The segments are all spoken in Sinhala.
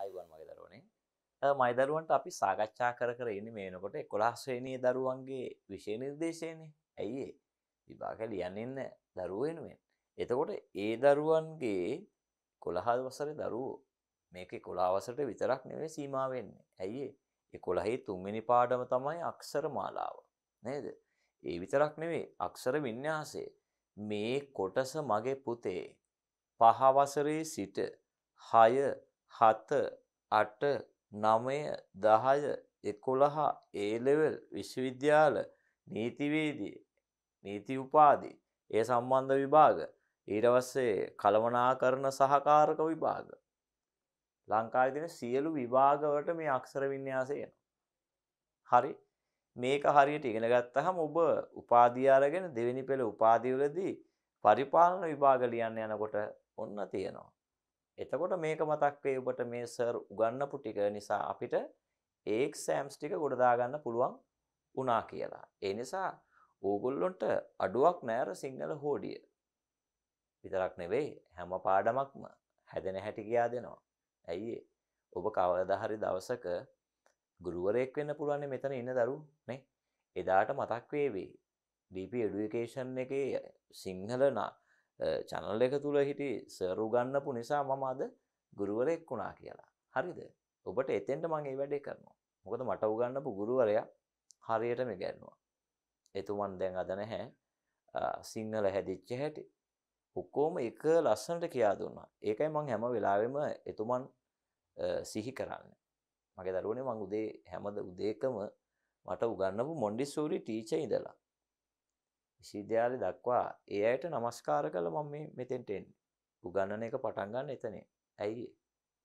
ආයුවන් මගේ දරුවනේ මයි දරුවන්ට අපි සාකච්ඡා කර කර ඉන්නේ මේනකොට 11 ශ්‍රේණියේ දරුවන්ගේ විෂය නිර්දේශයනේ. ඇයි ඒ? විභාග ලියන්නේ දරුවෝ වෙනුවෙන්. එතකොට ඒ දරුවන්ගේ 11 වසරේ දරුවෝ මේක 11 වසරට විතරක් නෙවෙයි සීමා වෙන්නේ. ඇයි ඒ? 11 තුන්වෙනි පාඩම තමයි අක්ෂර මාලාව. නේද? ඒ විතරක් නෙවෙයි අක්ෂර වින්‍යාසය. මේ කොටස මගේ පුතේ පහ වසරේ සිට 6 7 8 9 10 11 ඒ ලෙවල් විශ්වවිද්‍යාල නීතිවේදී නීති උපාධි ඒ සම්බන්ධ විභාග ඊට පස්සේ කළමනාකරන සහකාරක විභාග ලංකාවේ තියෙන සියලු විභාග වලට මේ අක්ෂර වින්‍යාසය එනවා හරි මේක හරියට ඉගෙන ගත්තහම ඔබ උපාධිය අරගෙන දෙවෙනි පෙළ උපාධිවලදී පරිපාලන විභාග ලියන්න යනකොට ඔන්න තියෙනවා එතකොට මේක මතක් වෙයි ඔබට මේ සර් උගන්වපු ටික නිසා අපිට ඒ එක්සෑම්ස් ටික ගොඩ දාගන්න පුළුවන් වුණා කියලා. ඒ නිසා ඕගොල්ලොන්ට අඩුවක් නෑර සිංහල හෝඩිය. විතරක් නෙවෙයි හැම පාඩමක්ම හැදෙන හැටි කියා දෙනවා. ඇයි ඔබ කවදා හරි දවසක ගුරුවරයෙක් වෙන්න පුළුවන් මෙතන ඉන්න දරු නේ. එදාට මතක් වේවි. DP education එකේ සිංහල නා චැනල් එක තුළ හිටි සරු ගන්නපු නිසා මම අද ගුරුවරයෙක් වුණා කියලා. හරිද? ඔබට එතෙන්ට මම මේ වැඩේ කරනවා. මොකද මට උගන්වපු ගුරුවරයා හරියටම ඉගෙනුවා. එතුමන් දැන් අද නැහැ. සිංහල හැදිච්ච හැටි. ඔක්කොම එක ලස්සනට කියා දුන්නා. ඒකයි මම හැම වෙලාවෙම එතුමන් සිහි කරන්නේ. මගේ දරුවනේ මං උදේ හැමද උදේකම මට උගන්වපු මොන්ඩිසෝරි ටීචර් ඉඳලා විශ්වවිද්‍යාලය දක්වා ඒ අයට නමස්කාර කළ මම මේ මෙතෙන්ට එන්නේ. උගන්නන එක පටන් ගන්න එතනේ. ඇයි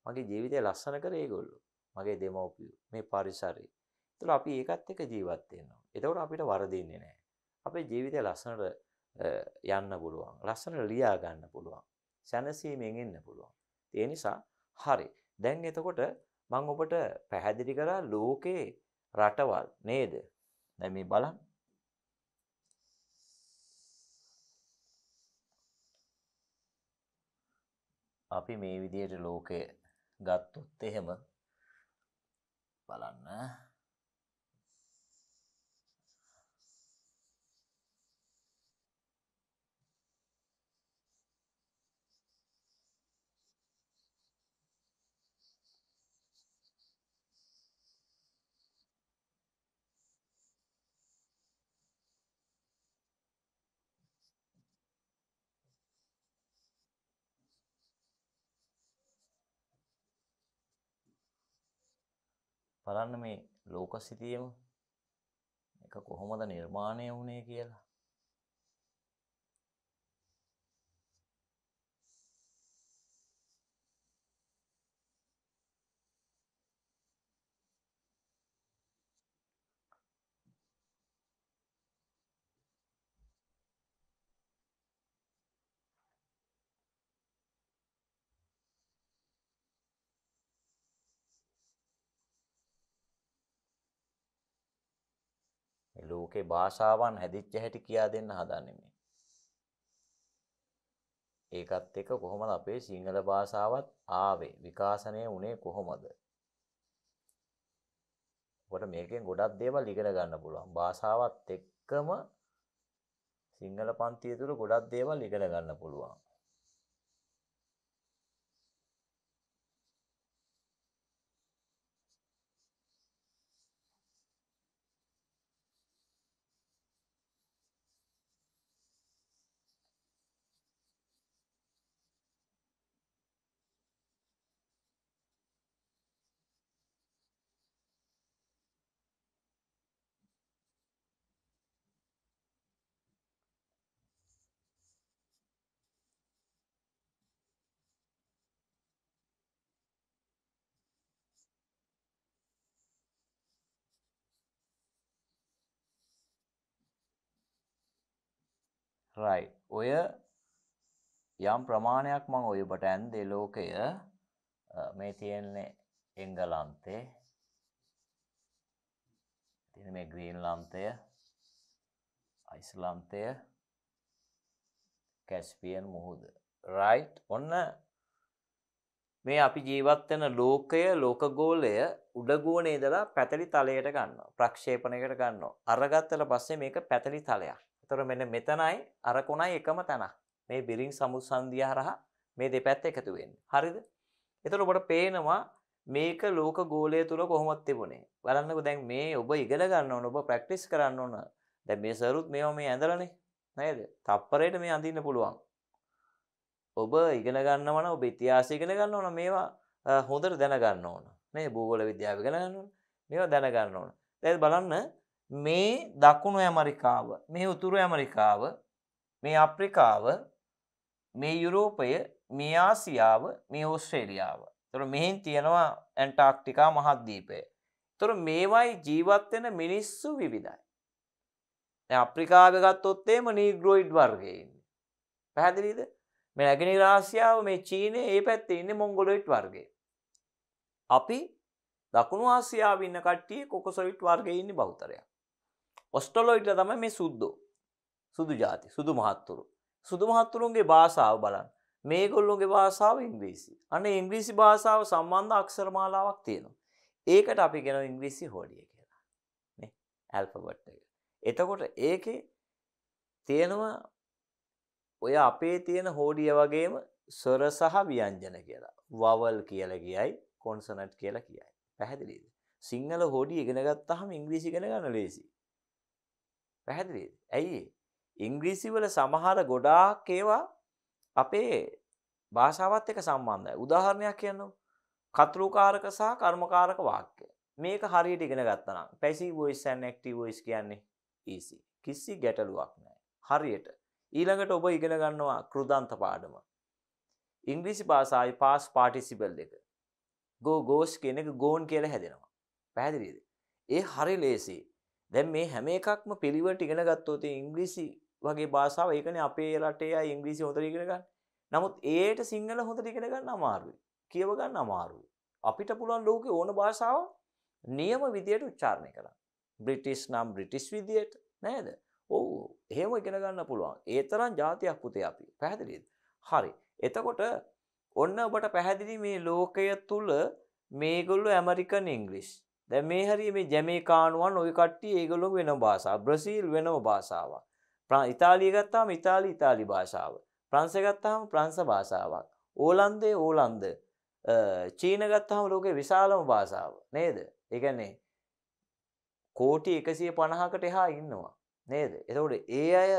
මගේ ජීවිතය ලස්සන කරේ ඒගොල්ලෝ. මගේ දෙමව්පියෝ මේ පරිසරය. ඒතර අපි ඒකත් එක්ක ජීවත් වෙනවා. එතකොට අපිට වරදින්නේ නැහැ. අපේ ජීවිතය ලස්සනට යන්න පුළුවන්. ලස්සනට ලියා ගන්න පුළුවන්. සැනසීමෙන් එන්න පුළුවන්. ඒ නිසා හරි. දැන් එතකොට මං ඔබට පැහැදිලි කරා ලෝකේ රටවල් නේද? දැන් මේ බලන්න. අපි මේ විදියට ලෝකය ගත්තොත් එහෙම බලන්න බලන්න මේ ලෝක සිතියම එක කොහොමද නිර්මාණය වුණේ කියලා. ලෝකේ භාෂාවන් හැදිච්ච හැටි කියා දෙන්න හදන්නේ මේ. ඒකත් එක්ක කොහොමද අපේ සිංහල භාෂාවත් ආවේ? විකාශනය වුණේ කොහොමද? ඔබට මේකෙන් ගොඩක් දේවල් ඉගෙන ගන්න පුළුවන්. භාෂාවත් එක්කම සිංහල පන්තිය තුළ ගොඩක් දේවල් ඉගෙන ගන්න පුළුවන්. රයි ඔය යම් ප්‍රමාණයක් මං ඔය බට ඇන්දේ ලෝකය මේ තියෙන්නේ එංගලන්තේ තියෙන මේ ග්‍රීන්ලන්තය අයිස්ලන්තය කැස්පියන් මුහුද රයිට් ඔන්න මේ අපි ජීවත්වෙන ලෝකය ලෝකගෝලය උඩගුවනේ දලා පැතලි තලයට ගන්න ප්‍රක්ෂේපනකට ගන්න අරගත්තල පස්සේ මේක පැතලි තලයක් එතකොට මෙන්න මෙතනයි අර කොනයි එකම තැනක්. මේ බිරිං සමුසන්ධිය හරහා මේ දෙපැත්ත එකතු වෙන්නේ. හරිද? එතකොට ඔබට පේනවා මේක ලෝක ගෝලය තුල කොහොමද තිබුණේ? බලන්නකෝ දැන් මේ ඔබ ඉගෙන ගන්න ඕන, ඔබ ප්‍රැක්ටිස් කරන්න ඕන. දැන් මේ සරුත් මේවා මේ ඇඳලානේ. නේද? තප්පරයට මේ අඳින්න පුළුවන්. ඔබ ඉගෙන ගන්නවා නම් ඔබ ඉතිහාසය ඉගෙන ගන්න ඕන මේවා හොඳට දැනගන්න ඕන. නේ භූගෝල විද්‍යාව ඉගෙන ගන්න ඕන. මේවා දැනගන්න ඕන. දැන් බලන්න මේ දකුණු ඇමරිකාව මේ උතුරු ඇමරිකාව මේ අප්‍රිකාව මේ යුරෝපය මේ ආසියාව මේ ඔස්ට්‍රේලියාව තොර මෙහින් තියෙනවා ඇන්ටාක්ටිකා මහත්දීපය තොර මේවයි ජීවත්වෙන මිනිස්සු විවිධයි අප්‍රිකාවගත් ඔත්තේම නීග්‍රෝයිඩ් වර්ගයන්න පැහැදිලිද මේ ඇගෙන රාසියාව මේ චීනය ඒ පැත්තේ ඉන්න මොංගොලොයිට් වර්ගේ අපි දකුණු ආසියාව ඉන්න කට්ටිය කොකොසොයිට් වර්ගය ඉන්න බෞතරයක් ඔස්ටොලොයිට තම මේ සුද්දෝ සුදු ජාති සුදු මහත්තුරු සුදු මහත්තුරුන්ගේ භාෂාව බලන් මේගොල්ලොන්ගේ භාෂාව ඉංග්‍රීසි අන්න ඉංග්‍රීසි භාෂාව සම්බන්ධ අක්ෂරමාලාවක් තියෙනවා ඒකට අපි ගෙන ඉංග්‍රීසි හෝඩිය කියලා ඇල්පබට් එක එතකොට ඒක තියෙනවා ඔය අපේ තියෙන හෝඩිය වගේම ස්වර සහ ව්‍යංජන කියලා වවල් කියල කියයි කොන්සනට් කියලා කියයි පැහැදිලිද සිංහල හෝඩි ඉගෙනගත්තහම ඉංග්‍රීසි ගෙන ගන්න ලේසි පැහැදිලිද? ඇයි ඉංග්‍රීසි වල සමහර ගොඩාක් ඒවා අපේ භාෂාවත් එක්ක සම්බන්ධයි. උදාහරණයක් කියන්නකෝ. කතෘකාරක සහ කර්මකාරක වාක්‍ය. මේක හරියට ඉගෙන ගත්තා නම් passive voice and active voice කියන්නේ easy. කිසි ගැටලුවක් නැහැ. හරියට. ඊළඟට ඔබ ඉගෙන ගන්නවා කෘදන්ත පාඩම. ඉංග්‍රීසි භාෂාවේ past participle දෙක. go goes කියන එක gone කියලා හැදෙනවා. පැහැදිලිද? ඒ හරි ලේසියි. දැන් මේ හැම එකක්ම පිළිවෙලට ඉගෙන ගත්තොත් ඉංග්‍රීසි වගේ භාෂාව ඒකනේ අපේ රටේ අය ඉංග්‍රීසි හොඳට ඉගෙන ගන්න. නමුත් ඒට සිංහල හොඳට ඉගෙන ගන්න අමාරුයි. කියව ගන්න අමාරුයි. අපිට පුළුවන් ලෝකේ ඕන භාෂාව නියම විදියට උච්චාරණය කරන්න. බ්‍රිටිෂ් නම් බ්‍රිටිෂ් විදියට නේද? ඔව්. එහෙම ඉගෙන ගන්න පුළුවන්. ඒ තරම් જાතියක් පුතේ අපි. පැහැදිලිද? හරි. එතකොට ඔන්න ඔබට පැහැදිලි මේ ලෝකය තුල මේගොල්ලෝ ඇමරිකන් ඉංග්‍රීසි දැ මේ හරි මේ ජැමේකානුවන් ඔය කට්ටි ඒගොලොක් වෙන භාසා බ්‍රසීල් වෙනව භාසාාව ඉතාලියගත්තාම ඉතාලි ඉතාලි භාෂාව ප්‍රංසගත්තාම ප්‍රංස භාෂාවක් ඕලන්දේ ඕලන්ද චීනගත්තාම ලෝකෙ විශාලම භාෂාව නේද එකන්නේ කෝටි එකසිය පණහකට එහා ඉන්නවා නේද එතකොට ඒ අය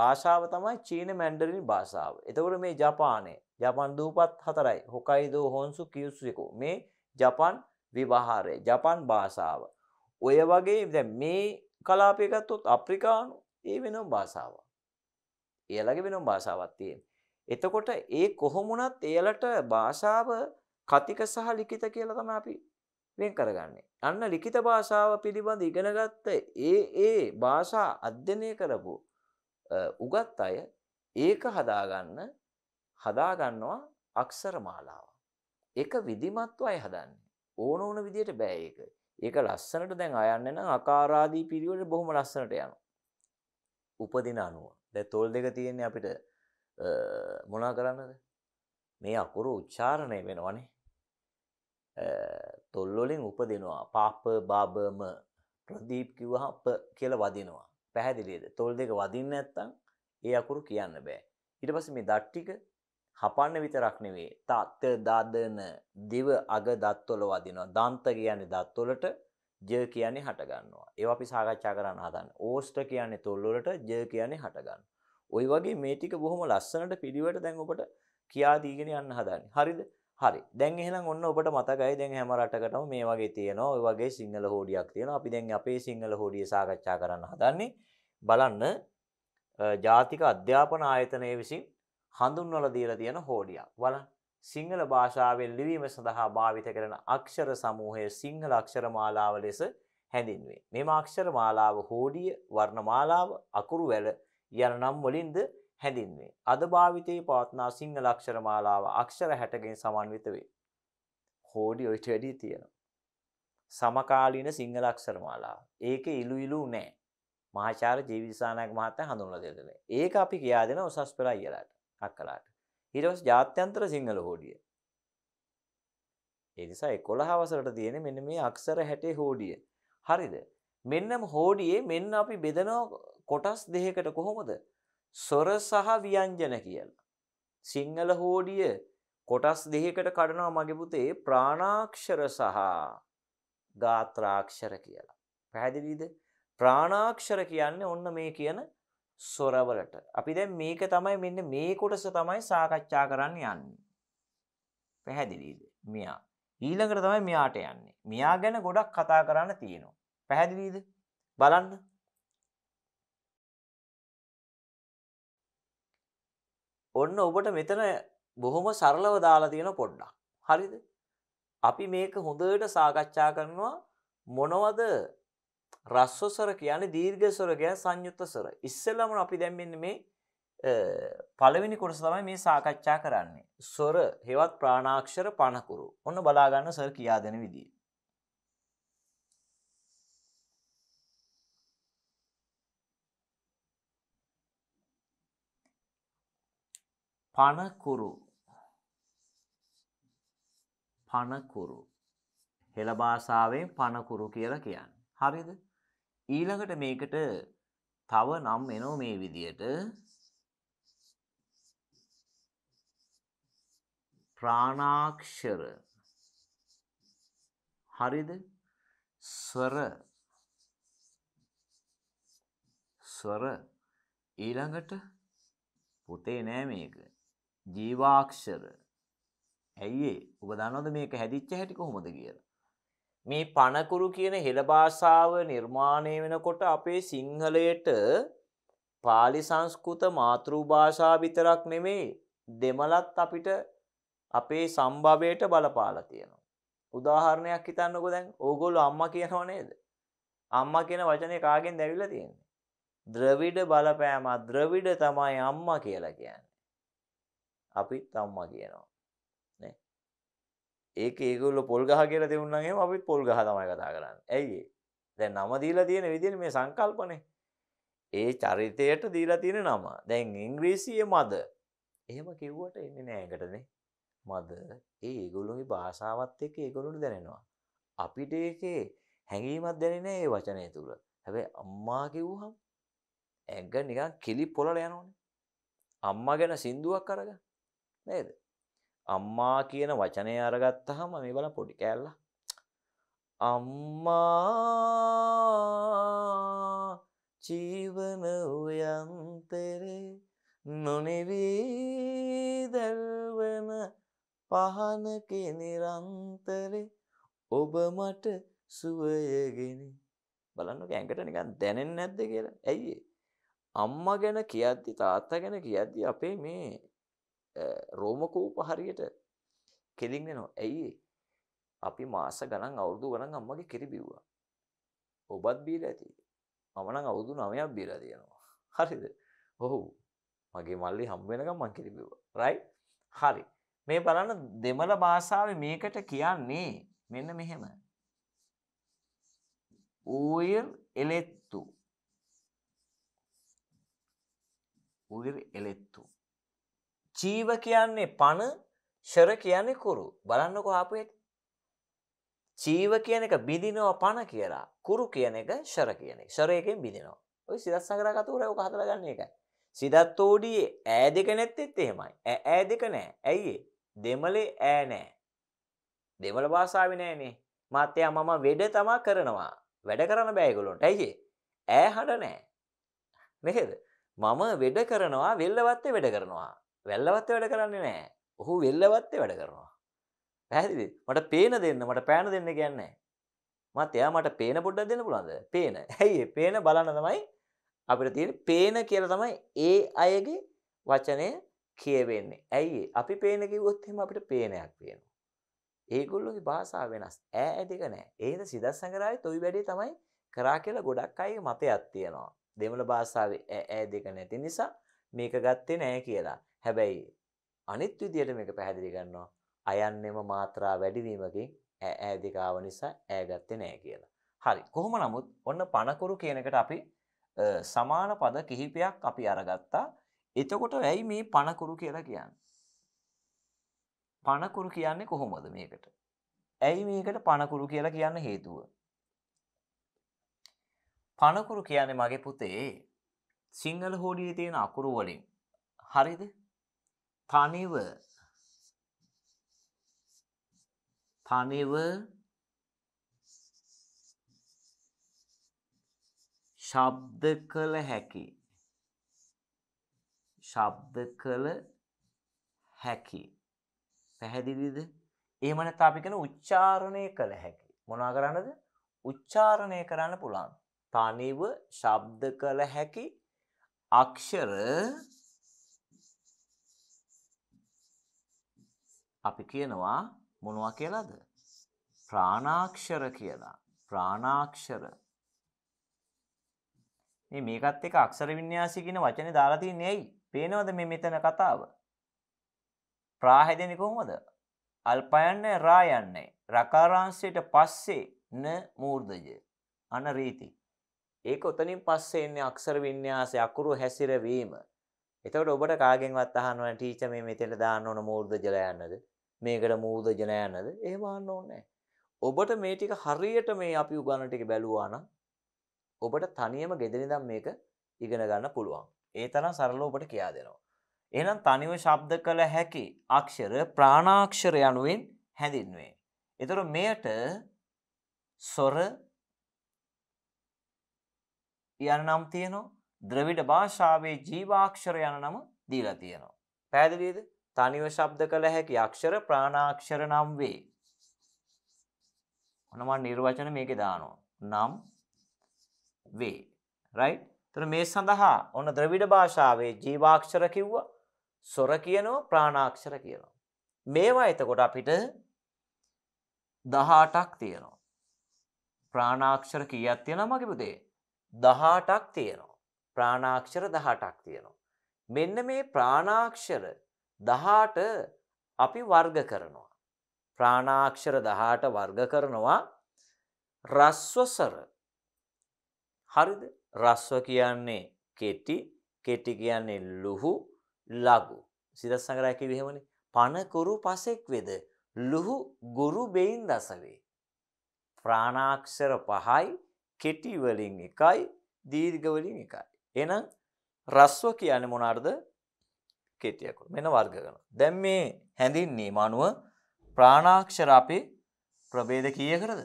භාෂාව තමයි චීන මැන්ඩරින් භාෂාව එතකොට මේ ජපානය ජපන් දූපත් හතරයි හොකයිදෝ හොන්සු කිවස්සෙකු මේ ජපන් විවහාරය ජපන් භාෂාව. ඔය වගේ දැ මේ කලාපයගත්තොත් අප්‍රිකානු ඒ වෙනම් භාෂාව. ඒලගේ වෙනම් භාෂාවත්තියෙන්. එතකොට ඒ කොහොමුණත් ඒලට භාෂාව කතික සහ ලිකිත කියල තම අපි වෙන් කරගන්නේ. අන්න ලිකිත භාෂාව පිළිබඳ ඉගෙනගත්ත ඒ ඒ භාෂා අධ්‍යනය කරපු උගත් අය ඒක හදාගන්න හදාගන්නවා අක්සර මාලාව. එක විදිමත්ව අය හදන්නේ. ඕන ඕන විදියට බෑ ඒක. ඒක ලස්සනට දැන් අයන්නේ නම් අකාරාදී පිරිවෙල බොහොම ලස්සනට යනවා. උපදින අණුව. දැන් තොල් දෙක තියෙන්නේ අපිට මොනා කරන්නද? මේ අකුරු උච්චාරණය වෙනවනේ. තොල් වලින් උපදිනවා. පාප බබම ප්‍රදීප් කිව්වහම ප කියලා වදිනවා. පැහැදිලිද? තොල් දෙක වදින්නේ නැත්නම් ඒ අකුරු කියන්න බෑ. ඊට පස්සේ මේ දත් ටික හපන්න විතරක් නෙවේ තත්ත දාදන දිව අග දත්වල වදිනවා දන්ත කියන්නේ දත්වලට ජ කියන්නේ හටගන්නවා ඒවා අපි සාකච්ඡා කරන්න හදන්න ඕස්ට කියන්නේ තොල්වලට ජ කියන්නේ හටගන්න ওই වගේ මේ ටික බොහොම ලස්සනට පිළිවෙලට දැන් ඔබට කියා දීගෙන යන්න හදන්නේ හරිද හරි දැන් එහෙනම් ඔන්න ඔබට මතකයි දැන් හැම රටකටම මේ වගේ තියෙනවා ඔය වගේ සිංහල හෝඩියක් තියෙනවා අපි දැන් අපේ සිංහල හෝඩිය සාකච්ඡා කරන්න හදන්නේ බලන්න ජාතික අධ්‍යාපන ආයතනය විසින් හඳුන්වලා දීලා තියෙන හෝඩියක්. බලන්න සිංහල භාෂාවෙන් ලිවීම සඳහා භාවිත කරන අක්ෂර සමූහය සිංහල අක්ෂර මාලාව ලෙස හැඳින්වේ. මේ අක්ෂර මාලාව හෝඩිය, වර්ණමාලාව, අකුරු වැල යන නම් වලින්ද හැඳින්වේ. අද භාවිතයේ පවත්නා සිංහල අක්ෂර මාලාව අක්ෂර 60කින් සමන්විත වේ. හෝඩි ඔයිට වැඩි තියෙනවා. සමකාලීන සිංහල අක්ෂර මාලාව. ඒකේ ඉලු ඉලු නැහැ. මහාචාර්ය ජීවිසානායක මහත්තයා හඳුන්වලා දෙන්නේ. ඒක අපි කියා දෙන උසස් පෙළ අයියලාට. අක්කලාට හිරවස් ජාත්‍යන්තර සිංහල හෝඩිය එනිසා එකොළහවසරට තියෙන මෙන්න මේ අක්සර හැටේ හෝඩිය හරිද මෙන්නම හෝඩියේ මෙන්න අපි බෙදනෝ කොටස් දෙහකට කොහොමද සොර සහ ව්‍යංජන කියලා සිංහල හෝඩිය කොටස් දෙහකට කඩනවා මගේ පුතේ ප්‍රාණාක්ෂර සහ ගාත්‍රාක්ෂර කියලා පැහැදිලිද ප්‍රාණාක්ෂර කියන්නේ ඔන්න මේ කියන සොරවලට. අපි දැන් මේක තමයි මෙන්න මේ කොටස තමයි සාකච්ඡා කරන්න යන්නේ. පැහැදිලිද? මෙයා. ඊළඟට තමයි මෙයාට යන්නේ. මෙයා ගැන ගොඩක් කතා කරන්න තියෙනවා. පැහැදිලිද? බලන්න. ඔන්න ඔබට මෙතන බොහොම සරලව දාලා තියෙන පොඩ්ඩක්. හරිද? අපි මේක හොඳට සාකච්ඡා කරනවා මොනවද රස්ව ස්වර කියන්නේ දීර්ඝ ස්වර කියන්නේ සංයුක්ත ස්වර. ඉස්සෙල්ලාම අපි දැන් මෙන්න මේ පළවෙනි කොටස තමයි මේ සාකච්ඡා කරන්නේ. ස්වර හෙවත් ප්‍රාණාක්ෂර පණකුරු. ඔන්න බලා ගන්න සර් කියා දෙන විදිය. පණකුරු. පණකුරු. හෙළ භාෂාවෙන් පණකුරු කියලා කියන්නේ. හරිද ඊළඟට මේකට තව නම් එනෝ මේ විදියට ප්‍රාණාක්ෂර හරිද ස්වර ස්වර ඊළඟට පුතේ නෑ මේක ජීවාක්ෂර ඇයිඒ ඔබ දන්නොද මේක හැදිච්ච හැටි කොහොමද කියලා මේ පණකුරු කියන හෙළභාෂාව නිර්මාණය වෙනකොට අපේ සිංහලයට පාලි සංස්කෘත මාතෘභාෂා විතරක් නෙමේ දෙමලත් අපිට අපේ සම්භවයට බලපාලා තියෙනවා. උදාහරණයක් හිතන්නකො දැන් ඕගොල්ලෝ අම්මා කියනව නේද? අම්මා කියන වචනේ කාගෙන් දැවිලා තියෙන්නේ? ද්‍රවිඩ බලපෑම ද්‍රවිඩ තමයි අම්මා කියලා කියන්නේ. අපිත් අම්මා කියනවා. ඒක ඒගොල්ල පොල් ගහ කියලා දෙවුන්නගේම අපිත් පොල් ගහ තමයි කතා කරන්න ඇයි දැන් නම දීලා තියෙන විදින මේ සංකල්පනය ඒ චරිතයට දීලා තියෙන නම දැන් ඉංග්‍රීසිය මද එහෙම කිව්වට එන්නේ නෑකටනේ මද ඒ ඒගොලුගේ භාෂාවත් එක්ක ඒගොලුට දැනෙනවා අපිට ඒකේ හැඟීමත් දැනෙන ඒ වචනය තුළ හැබැ අම්මා කිව්හම් ඇග නිකන් කෙලි පොලල යනෝනේ අම්මා ගැන සින්දුවක් කරග නේද අම්මා කියන වචනය අරගත්තහම මේ බල පොඩි කෑල්ල අම්මා ජීවන උයන්තරේ නොනෙවී දැල්වන පහන කෙනිරන්තරේ ඔබ මට සුවයගෙන බලන්න ඇඟට නිකන් දැනෙන් නැද්ද කියලා ඇයි අම්මා ගැන කියද්දි තාත්තා ගැන කියද්දි අපේ මේ රෝමකූප හරියට කෙලින්ගෙනවා ඇයි අපි මාස ගණන් අවුරුදු ගණන් අම්මගේ කෙරි බිව්වා ඔබත් බීලා ඇති මම නම් අවුරුදු 9ක් බීලා තියෙනවා හරිද ඔව් මගේ මල්ලි හම් වෙනකම් මං කෙරි බිව්වා රයිට් හරි මේ බලන්න දෙමළ භාෂාවේ මේකට කියන්නේ මෙන්න මෙහෙම ඌර් එලෙත්තු ඌර් එලෙත්තු චීව කියන්නේ පණ ශර කියන්නේ කුරු. බලන්නකෝ ආපු එක. චීව කියන එක බිඳිනවා පණ කියලා. කුරු කියන එක ශර කියන එක. ශරයෙන් බිඳිනවා. ඔය සිරත් සංග්‍රහ කතෝරය ඔක හදලා ගන්න එකයි. සිදත් ඕඩියේ ඈ දෙක නැත්තෙත් එහෙමයි. ඈ දෙක නෑ. ඇයි දෙමලේ ඈ නෑ. දෙමළ භාෂාවේ නෑනේ. මාත්‍යා මම වැඩ තමා කරනවා. වැඩ කරන්න බෑ ඒගොල්ලන්ට. ඇයි ඈ හඬ නෑ. නේද? මම වැඩ කරනවා වෙල්ලවත්තේ වැඩ කරනවා. වැල්ලවත්ත වැඩ කරන්නේ නෑ ඔහු වෙල්ලවත්තේ වැඩ කරනවා. පැහැදිලි මට පේන දෙන්න මට පෑන දෙන්න කියන්නේ. මත් එයා මට පේන පොඩ්ඩක් දෙන්න පුළුවන්ද පේන ඇයි පේන බලන්න තමයි අපිට තියෙන පේන කියල තමයි ඒ අයගේ වචනය කියවෙන්නේ ඇයි අපි පේන කිවොත්හෙම අපිට පේනයක් පේනවා. ඒගොල්ලොගේ භාසා වෙනස් ඇ ඇතික නෑ ඒද සිදස් සඟරයි තොයි වැඩි තමයි කරා කියලා ගොඩක් අයි මතයක් තියෙනවා දෙමළ භාසාාව ඇ දෙක නැති නිසා මේක ගත්තේ නෑ කියලා හැබැයි අනිත් විදියට මේක පැහැදිලි කරනවා අයන්නෙම මාත්‍රා වැඩිවීමකින් ඈ ඈදිකාව නිසා ඈ ගත්තේ නෑ කියලා. හරි කොහොම නමුත් ඔන්න පණකුරු කියනකට අපි සමාන පද කිහිපයක් අපි අරගත්තා එතකොට ඇයි මේ පණකුරු කියලා කියන්න. පණකුරු කියන්නේ කොහොමද මේකට. ඇයි මේකට පණකුරු කියලා කියන්න හේතුව. පණකුරු කියන්නේ මගේ පුතේ සිංහල හෝඩියේ තියෙන අකුරු වලින් හරිද තනිව තනිව ශබ්ද කළ හැකි ශබ්ද කළ හැකි පැහැදිලිද එහෙම නැත්නම් අපි කියන උච්චාරණය කළ හැකි මොනවා කරන්නද උච්චාරණය කරන්න පුළුවන් තනිව ශබ්ද කළ හැකි අක්ෂර අපි කියනවා මොනවා කියලාද? ප්‍රාණාක්ෂර කියලා. ප්‍රාණාක්ෂර. මේ මේකත් එක අක්ෂර වින්‍යාසය කියන වචනේ දාලා තින්නේ ඇයි? පේනවද මේ මෙතන කතාව? ප්‍රා හැදෙන්නේ කොහොමද? අල්පයන්නේ රා යන්නේ. රකාරාංශයට පස්සේ න මූර්ධජ. අන රීති. ඒක උතනින් පස්සේ එන්නේ අක්ෂර වින්‍යාසය අකුරු හැසිරවීම. එතකොට ඔබට කාගෙන්වත් අහන්න ඕන ටීචර් මේ මෙතෙන්ට දාන්න ඕන මූර්ධ ජලය යන්නද? මේකට මූර්ධ ජලය යන්නද? එහෙම අහන්න ඕනේ ඔබට මේ ටික හරියට මේ අපි උගන්වන ටික බැලුවා නම් ඔබට තනියම ගෙදර ඉඳන් මේක ඉගෙන ගන්න පුළුවන්. ඒ තරම් සරලව ඔබට කියා දෙනවා. එහෙනම් තනිව ශබ්ද කළ හැකි අක්ෂර ප්‍රාණාක්ෂර යනුවෙන් හැඳින්වේ. එතකොට මෙයට ස්වර යන නම් තියෙනවා ද්‍රවිඩ භාෂාවේ ජීවාක්ෂර යන නම දීලා තියෙනවා. පැහැදිලිද? තනිව ශබ්ද කළ හැකි අක්ෂර ප්‍රාණාක්ෂර නම් වේ. ඔන්න මම නිර්වචන මේකේ දානවා. නම් වේ. right? එතන මේ සඳහා ඔන්න ද්‍රවිඩ භාෂාවේ ජීවාක්ෂර කිව්වා. සොර කියනවා ප්‍රාණාක්ෂර කියනවා. මේවා එතකොට අපිට 18ක් තියෙනවා. ප්‍රාණාක්ෂර කීයක් තියෙනවද මගේ පුතේ? 18ක් තියෙනවා. ප්‍රාණාක්ෂර 18ක් තියෙනවා. මෙන්න මේ ප්‍රාණාක්ෂර 18 අපි වර්ග කරනවා. ප්‍රාණාක්ෂර 18 වර්ග කරනවා රස්වසර. හරිද? රස්ව කියන්නේ කෙටි, කෙටි කියන්නේ ලුහු, ලඝු. සිරස් සංග්‍රහය කිව්වේ එහෙමනේ. පනකුරු පසෙක් වේද ලුහු ගුරු බෙයින් දසවේ. ප්‍රාණාක්ෂර පහයි කෙටි වලින් එකයි දීර්ඝ වලින් එකයි. එහෙනම් රස්ව කියන්නේ මොනවාද? කේතිය අකුරු. මෙන්න වර්ග කරනවා. දැන් මේ හැඳින්වීම අනුව ප්‍රාණාක්ෂර අපේ ප්‍රභේද කීයකටද?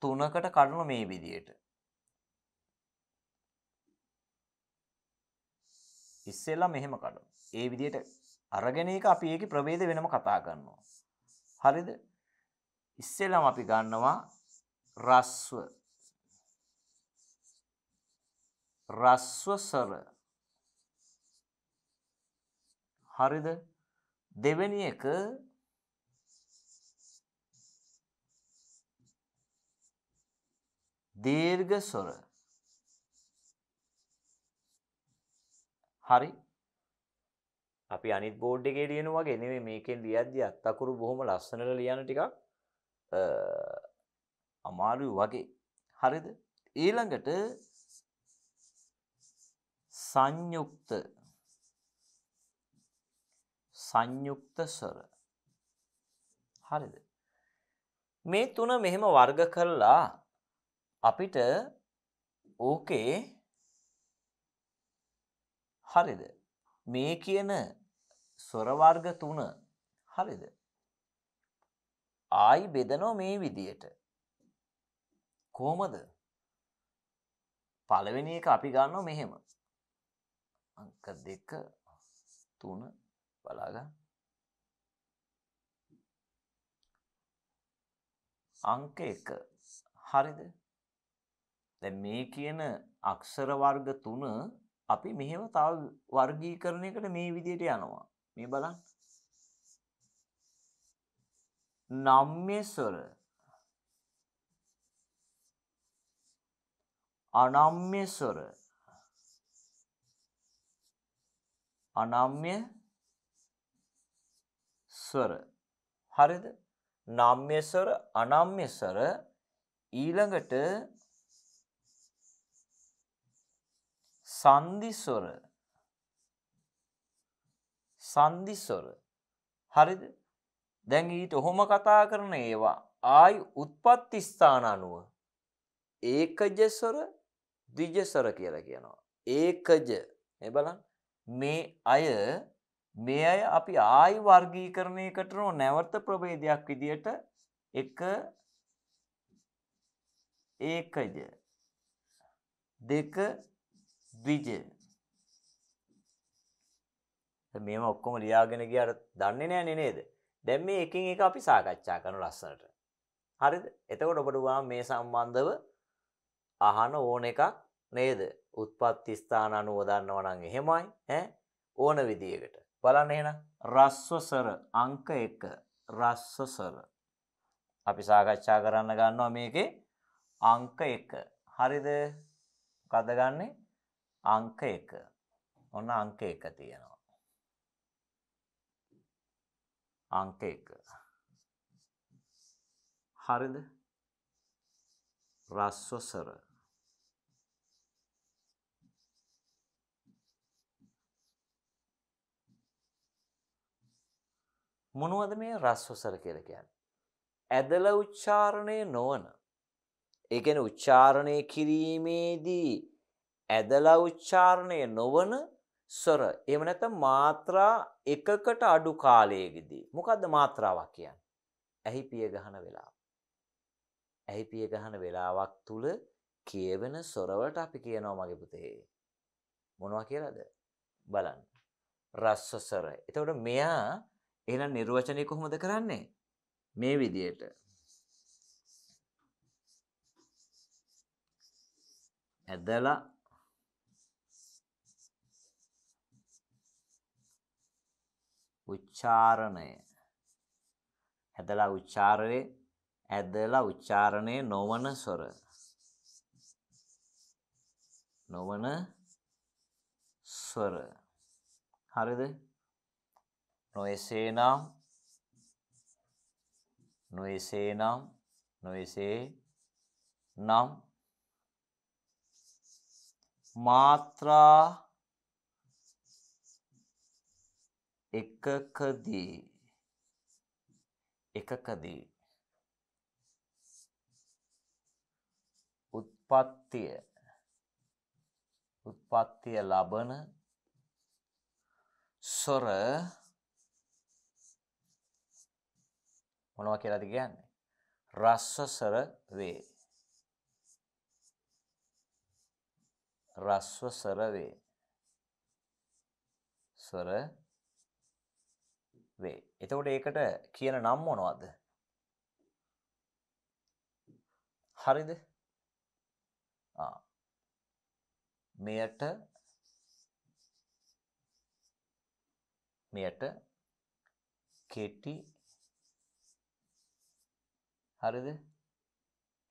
තුනකට කඩන මේ විදියට. ඉස්සෙල්ලා මෙහෙම කඩමු. ඒ විදියට අරගෙන එක අපි ඒකේ ප්‍රභේද වෙනම කතා කරනවා. හරිද? ඉස්සෙල්ලාම අපි ගන්නවා රස්ව රස්ව සර හරිද දෙවැනි එක දීර්ඝ සොර හරි අපි අනිත් බෝඩ් එකේ ලියන වගේ නෙවෙයි මේකෙන් ලියද්දි අත්තකුරු බොහොම ලස්සනට ලියන ටිකක් අමාරුයි වගේ හරිද ඊළඟට සංයුක්ත සංයුක්ත ස්වර හරිද මේ තුන මෙහෙම වර්ග කරලා අපිට ඕකේ හරිද මේ කියන ස්වර වර්ග තුන හරිද ආයි බෙදනෝ මේ විදියට කොහොමද පළවෙනි එක අපි ගන්නෝ මෙහෙම අංක දෙක තුන බලාගන්න අංක එක හරිද දැන් මේ කියන අක්ෂර වර්ග තුන අපි මෙහෙම තව වර්ගීකරණයකට මේ විදිහට යනවා මේ බලන්න නම්‍යස්වර අනම්‍යස්වර අනම්‍ය ස්වර. හරිද? නම්‍ය ස්වර අනම්‍ය ස්වර ඊළඟට සන්ධි ස්වර සන්ධි ස්වර හරිද? දැන් ඊට ඔහොම කතා කරන ඒවා ආයි උත්පත්ති ස්ථාන අනුව ඒකජ ස්වර ද්විජ ස්වර කියලා කියනවා. ඒකජ මේ බලන්න මේ අය මේ අය අපි ආයි වර්ගීකරණයකට නෝ නැවත ප්‍රභේදයක් විදියට එක ඒකජ දෙක ද්විජ මේම ඔක්කොම ලියාගෙන ගියට දන්නේ නෑ නනේද දැන් මේ එකින් එක අපි සාකච්ඡා කරනු ලස්සනට හරිද එතකොට ඔබට වා මේ සම්බන්ධව අහන ඕන එකක් නේද උත්පත්ති ස්ථාන අනුව දන්නව නම් එහෙමයි ඈ ඕන විදියකට බලන්න එහෙනම් රස්වසර අංක 1 රස්වසර අපි සාකච්ඡා කරන්න ගන්නවා මේකේ අංක 1 හරිද මොකද ගන්නෙ අංක 1 ඔන්න අංක 1 තියෙනවා අංක 1 හරිද රස්වසර මොනවද මේ රස්වසර කියලා කියන්නේ? ඇදලා උච්චාරණය නොවන. ඒ කියන්නේ උච්චාරණය කිරීමේදී ඇදලා උච්චාරණය නොවන ස්වර. එහෙම නැත්නම් මාත්‍රා එකකට අඩු කාලයකදී. මොකද්ද මාත්‍රාවක් කියන්නේ? ඇහි පිය ගහන වෙලාව. ඇහි පිය ගහන වෙලාවක් තුල කියවෙන ස්වරවලට අපි කියනවා මගේ පුතේ. මොනවා කියලාද? බලන්න. රස්වසර. එතකොට මෙයා එහෙනම් නිර්වචනය කොහොමද කරන්නේ? මේ විදියට. ඇදලා උච්චාරණය ඇදලා උච්චාරණය ඇදලා උච්චාරණය නොවන ස්වර නොවන ස්වර හරිද නොයසේනම් නොයසේනම් නොයසේ නම් මාත්‍රා එකකදී එකකදී උත්පත්තිය උත්පත්තිය ලබන සොර මොනව කියලාද කියන්නේ? රස්වසර වේ. රස්වසර වේ. ස්වර වේ. එතකොට ඒකට කියන නම් මොනවද? හරිද? ආ. මෙයට මෙයට කෙටි හරිද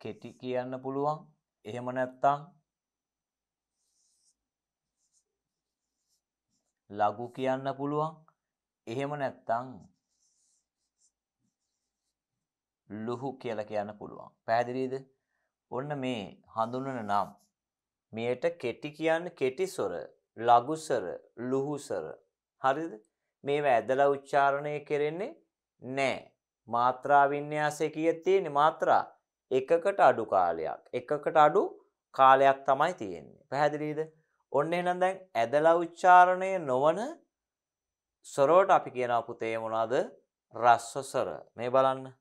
කෙටි කියන්න පුළුවන් එහෙම නැත්තං ලඝු කියන්න පුළුවන් එහෙම නැත්තං ලුහු කියලා කියන්න පුළුවන් පැහැදිලිද ඔන්න මේ හඳුන්වන නම් මෙයට කෙටි කියන්න කෙටි ස්වර ලඝුස්වර ලුහු ස්වර හරිද මේවා ඇදලා උච්චාරණය කෙරෙන්නේ නැහැ මාත්‍රා වින්‍යාසය කීයක් තියෙන්නේ මාත්‍රා එකකට අඩු කාලයක් එකකට අඩු කාලයක් තමයි තියෙන්නේ පැහැදිලිද ඔන්න එහෙනම් දැන් ඇදලා උච්චාරණය නොවන ස්වරවට අපි කියනවා පුතේ මොනවද රස්ව ස්වර මේ බලන්න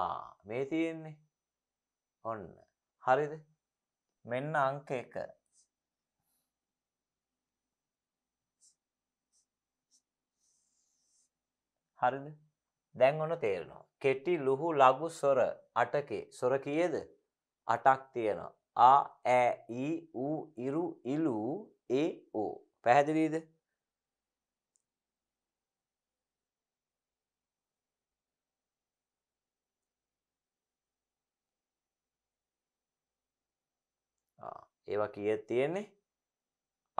ආ මේ තියෙන්නේ ඔන්න හරිද මෙන්න අංක 1 හරිද? දැන් ඔන්න තේරෙනවා. කෙටි ලුහු ලඝු ස්වර 8කේ ස්වර කීයද? 8ක් තියෙනවා. ආ ඈ ඊ ඌ ඉරු ඉලු ඒ ඕ. පැහැදිලිද? ඒවා කීයක් තියෙන්නේ?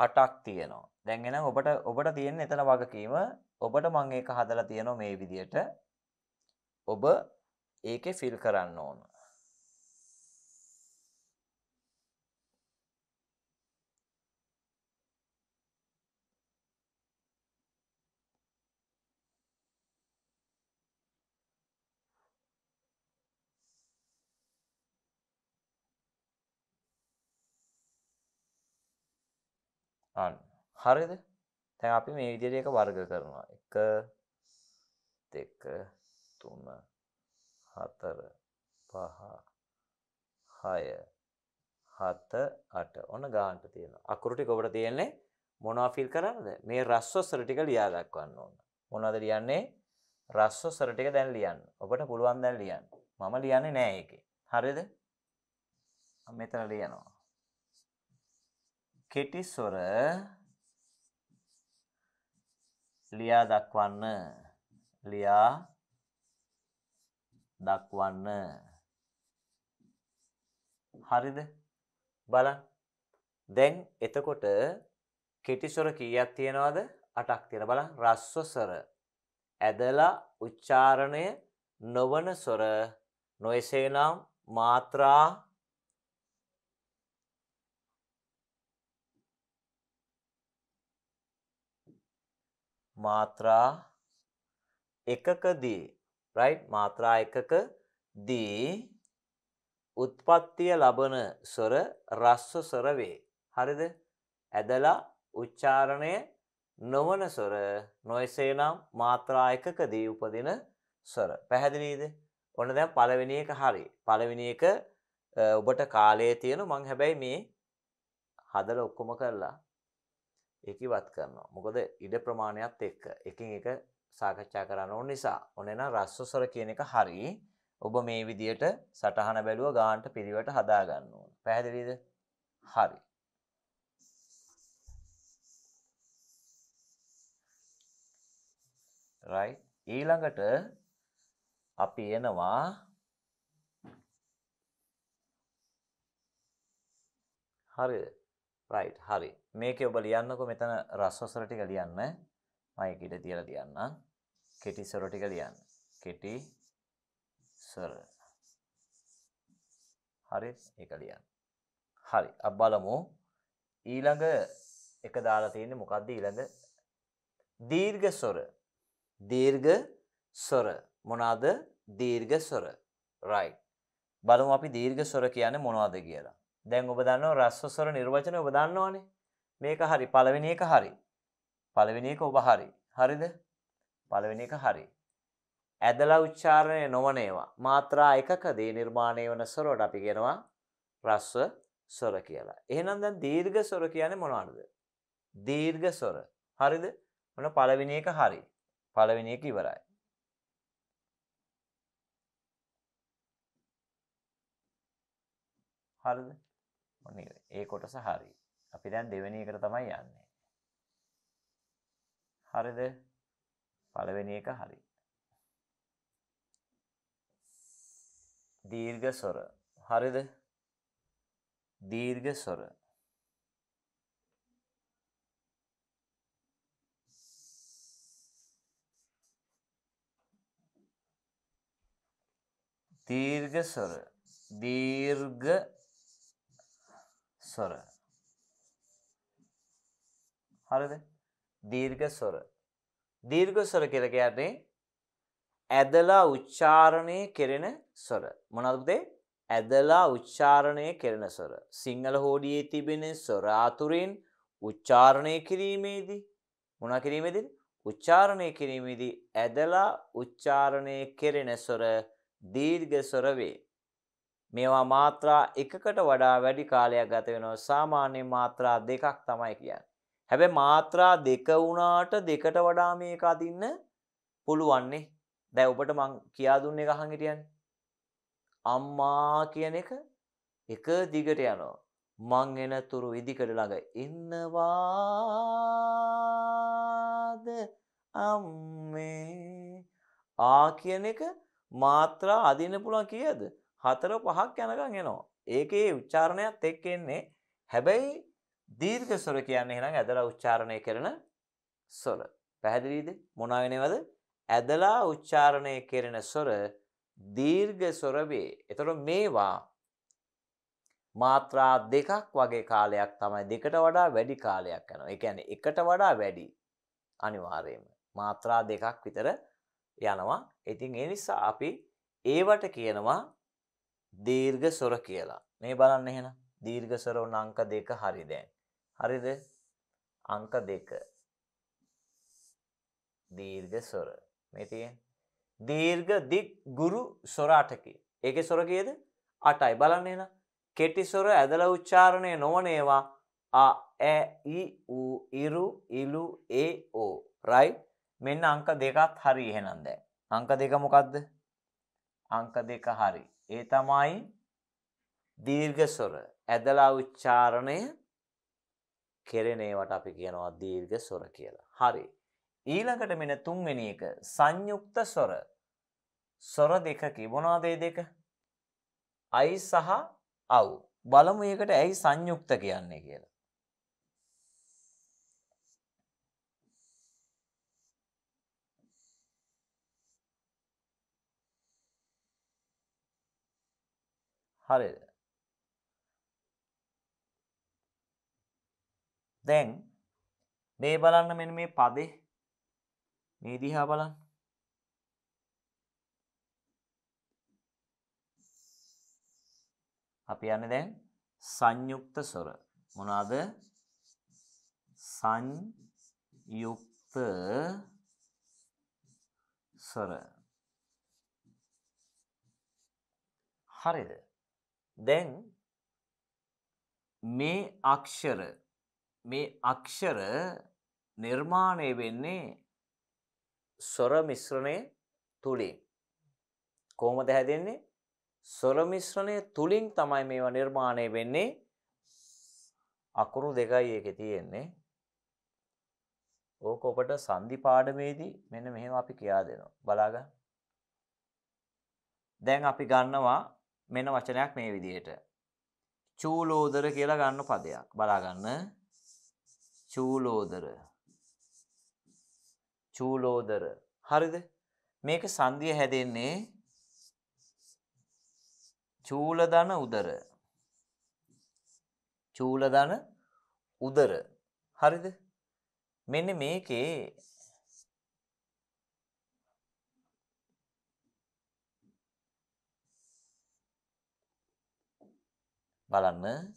8ක් තියෙනවා. දැන්ගෙන ඔබට ඔබට තියෙන එතන වගකීම ඔබට මං ඒක හදලා තියෙනවා මේ විදියට ඔබ ඒකේ ෆිල් කරන්න ඕන අන්න හරිද තැන් අපි මේ විදියට එක වර්ග කරනවා එක දෙක තුන හතර පහ හය හත අට ඔන්න ගාන්ට තියෙන අකුරුටි කොබට තියෙන්නේ මොනාෆිල් කරන්නද මේ රස්ව සරටික ලියා දක්වන්න ඕන්න මොනද ලියන්නේ රස්ව සරටික දැන් ලියන්න ඔබට පුළුවන් දැන් ලියන්න මම ලියන්නේ නෑ එක හරිද මෙතන ලියනවා කෙටිස්වර ලියා දක්වන්න ලියා දක්වන්න හරිද බලන්න දැන් එතකොට කෙටිස්වර කීයක් තියෙනවද අටක් තියෙන බලන්න රස්ව ස්වර ඇදලා උච්චාරණය නොවන ස්වර නොයසේනම් මාත්‍රා මාත්‍රා එකකදී right මාත්‍රා එකකදී උත්පත්තිය ලබන ස්වර රස්ව ස්වර වේ. හරිද? ඇදලා උච්චාරණය නොවන ස්වර නොයසේනම් මාත්‍රා එකකදී උපදින ස්වර. පැහැදිලිද? ඔන්න දැන් පළවෙනි එක හරි. පළවෙනි එක ඔබට කාලය තියෙන මං හැබැයි මේ හදලා ඔක්කොම කරලා ඒක ඉවත් කරනවා. මොකද ඉඩ ප්‍රමාණයත් එක්ක එකින් එක සාකච්ඡා කරන්න ඕන නිසා. ඔන්න රස්සොසර කියන එක හරි. ඔබ මේ විදියට සටහන බැලුව ගාන්ට පිළිවට හදා ගන්න ඕන. පැහැදිලිද? හරි. right ඊළඟට අපි එනවා හරිද රයිට් හරි මේක ඔබ ලියන්නකො මෙතන රස්වසර ටික ලියන්න මයිකට තියල තියන්න කෙටි සොර ටික ලියන්න කෙටි සොර හරි එක ලියන්න හරි අබ්බලමු ඊළඟ එක දාලා තියෙන්නේ මොකක්ද ඊළඟ දීර්ඝ සොර දීර්ඝ සොර මොනවාද දීර්ඝ සොර රයිට් බලමු අපි දීර්ඝ සොර කියන්නේ මොනවද කියලා දැන් ඔබ දන්නව රස්වස්වර නිර්වචනය ඔබ දන්නවනේ. මේක හරි පළවෙනි එක හරි. පළවෙනි එක ඔබ හරි. හරිද? පළවෙනි එක හරි. ඇදලා උච්චාරණය නොවන ඒවා මාත්‍රා එකකදී නිර්මාණය වන ස්වරවලට අපි කියනවා රස්ව ස්වර කියලා. එහෙනම් දැන් දීර්ඝ ස්වර කියන්නේ මොනවද? දීර්ඝ ස්වර. හරිද? මොන පළවෙනි එක හරි. පළවෙනි එක ඉවරයි. හරිද? ඔන්න ඒ කොටස හරි. අපි දැන් දෙවෙනි එකට තමයි යන්නේ. හරිද? පළවෙනි එක හරි. දීර්ඝ ස්වර. හරිද? දීර්ඝ ස්වර. දීර්ඝ ස්වර. දීර්ඝ ස්වර. හරිද? දීර්ඝ ස්වර. දීර්ඝ ස්වර කියලා කියන්නේ ඇදලා උච්චාරණය කෙරෙන ස්වර. මොනවද පුතේ? ඇදලා උච්චාරණය කෙරෙන ස්වර. සිංහල හෝඩියේ තිබෙන ස්වර ආතුරෙන් උච්චාරණය කිරීමේදී මොනවා කිරීමේදී? උච්චාරණය කිරීමේදී ඇදලා උච්චාරණය කෙරෙන ස්වර දීර්ඝ ස්වර වේ. මේවා මාත්‍රා එකකට වඩා වැඩි කාලයක් ගත වෙනවා සාමාන්‍ය මාත්‍රා දෙකක් තමයි කියන්නේ. හැබැයි මාත්‍රා දෙක වුණාට දෙකට වඩා මේක අදින්න පුළුවන්නේ. දැන් ඔබට මං කියා දුන්න එක අහන් හිටියන්නේ. අම්මා කියන එක එක දිගට යනවා. මං එන තුරු ඉදිකඩ ළඟ ඉන්නවාද අම්මේ ආ කියන එක මාත්‍රා අදින්න පුළුවන් කීයද? හතර පහක් යනකම් එනවා. ඒකේ උච්චාරණයත් එක්ක එන්නේ. හැබැයි දීර්ඝ ස්වර කියන්නේ එහෙනම් ඇදලා උච්චාරණය කරන ස්වර. පැහැදිලිද? මොනවා වෙනවද? ඇදලා උච්චාරණය කරන ස්වර දීර්ඝ ස්වර වේ. එතකොට මේවා මාත්‍රා දෙකක් වගේ කාලයක් තමයි දෙකට වඩා වැඩි කාලයක් යනවා. ඒ කියන්නේ එකට වඩා වැඩි අනිවාර්යයෙන්ම. මාත්‍රා දෙකක් විතර යනවා. ඉතින් ඒ නිසා අපි ඒවට කියනවා දීර්ඝ ස්වර කියලා. මේ බලන්න එහෙනම් දීර්ඝ ස්වර උන අංක දෙක හරි දැන්. හරිද? අංක දෙක. දීර්ඝ ස්වර. මේ තියෙන දීර්ඝ දික් ගුරු ස්වර අටකි. ඒකේ ස්වර කීයද? 8යි. බලන්න එහෙනම්. කෙටි ස්වර ඇදලා උච්චාරණය නොවන ඒවා අ ඇ ඊ ඌ ඉරු ඉලු ඒ ඕ. right? මෙන්න අංක දෙකත් හරි එහෙනම් දැන්. අංක දෙක මොකද්ද? අංක දෙක හරි. ඒ තමයි දීර්ඝ ස්වර ඇදලා උච්චාරණය කෙරෙන ඒවට අපි කියනවා දීර්ඝ ස්වර කියලා. හරි. ඊළඟට මෙන්න තුන්වෙනි එක සංයුක්ත ස්වර. ස්වර දෙක කිවුණාද දෙක? අයි සහ අව්. බලමු ඒකට ඇයි සංයුක්ත කියන්නේ කියලා. හරිද? දැන් මේ බලන්න මෙන්න මේ පදේ මේ දිහා බලන්න. අපි යන්නේ දැන් සංයුක්ත ස්වර. මොනවාද? සංයුක්ත ස්වර. හරිද? දැන් මේ අක්ෂර මේ අක්ෂර නිර්මාණය වෙන්නේ ස්වර මිශ්‍රණය තුළින්. කොහොමද හැදෙන්නේ? ස්වර මිශ්‍රණය තුලින් තමයි මේවා නිර්මාණය වෙන්නේ. අකුරු දෙකයි ඒකේ තියෙන්නේ. ඕක ඔබට සන්ධි පාඩමේදී මෙන්න මෙහෙම අපි කියා දෙනවා. බලාගන්න. දැන් අපි ගන්නවා මෙන වචනයක් මේ විදියට. චූලෝදර කියලා ගන්න පදයක්. බලාගන්න. චූලෝදර. චූලෝදර. හරිද? මේක සංදිය හැදෙන්නේ චූලදන උදර. චූලදන උදර. හරිද? මෙන්න මේකේ බලන්න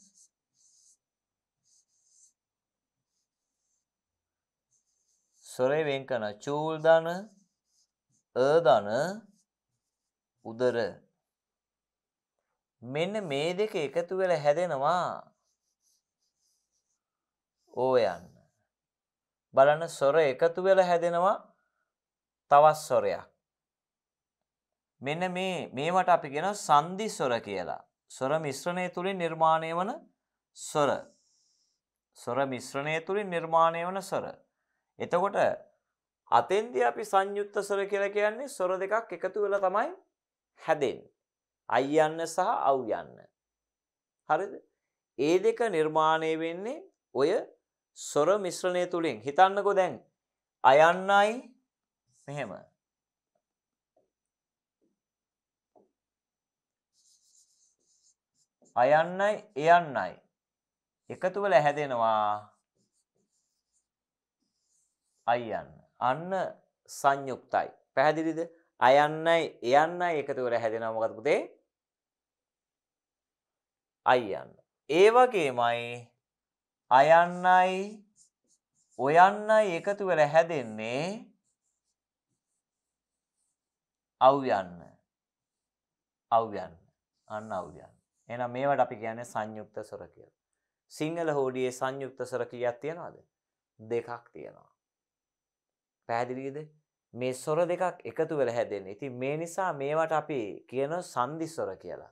ස්වරේ වෙන් කරන චූල් දන අ දන උදර මෙන්න මේ දෙක එකතු වෙලා හැදෙනවා ඕ යන්න බලන්න ස්වර එකතු වෙලා හැදෙනවා තවත් ස්වරයක් මෙන්න මේ මේවට අපි කියන සංදි ස්වර කියලා ස්වර මිශ්‍රණය තුළින් නිර්මාණය වන ස්වර. ස්වර මිශ්‍රණය තුළින් නිර්මාණය වන ස්වර. එතකොට අතෙන්දී අපි සංයුක්ත ස්වර කියලා කියන්නේ ස්වර දෙකක් එකතු වෙලා තමයි හැදෙන්නේ. අයි යන්න සහ අව් යන්න. හරිද? ඒ දෙක නිර්මාණය වෙන්නේ ඔය ස්වර මිශ්‍රණය තුලින්. හිතන්නකෝ දැන් අයන්නයි මෙහෙම අයන්නයි එයන්නයි එකතු වෙලා හැදෙනවා අයන්න. අන්න සංයුක්තයි. පැහැදිලිද? අයන්නයි එයන්නයි එකතු වෙලා හැදෙනවා මොකද පුතේ? අයන්න. ඒ වගේමයි අයන්නයි ඔයන්නයි එකතු වෙලා හැදෙන්නේ අව්‍යන්න. අව්‍යන්න. අන්න අව්‍යන්න. එහෙනම් මේවට අපි කියන්නේ සංයුක්ත ස්වර කියලා. සිංහල හෝඩියේ සංයුක්ත ස්වර කීයක් තියනවද? දෙකක් තියෙනවා. පැහැදිලිද? මේ ස්වර දෙකක් එකතු වෙලා හැදෙන්නේ. ඉතින් මේ නිසා මේවට අපි කියන සංදි ස්වර කියලා.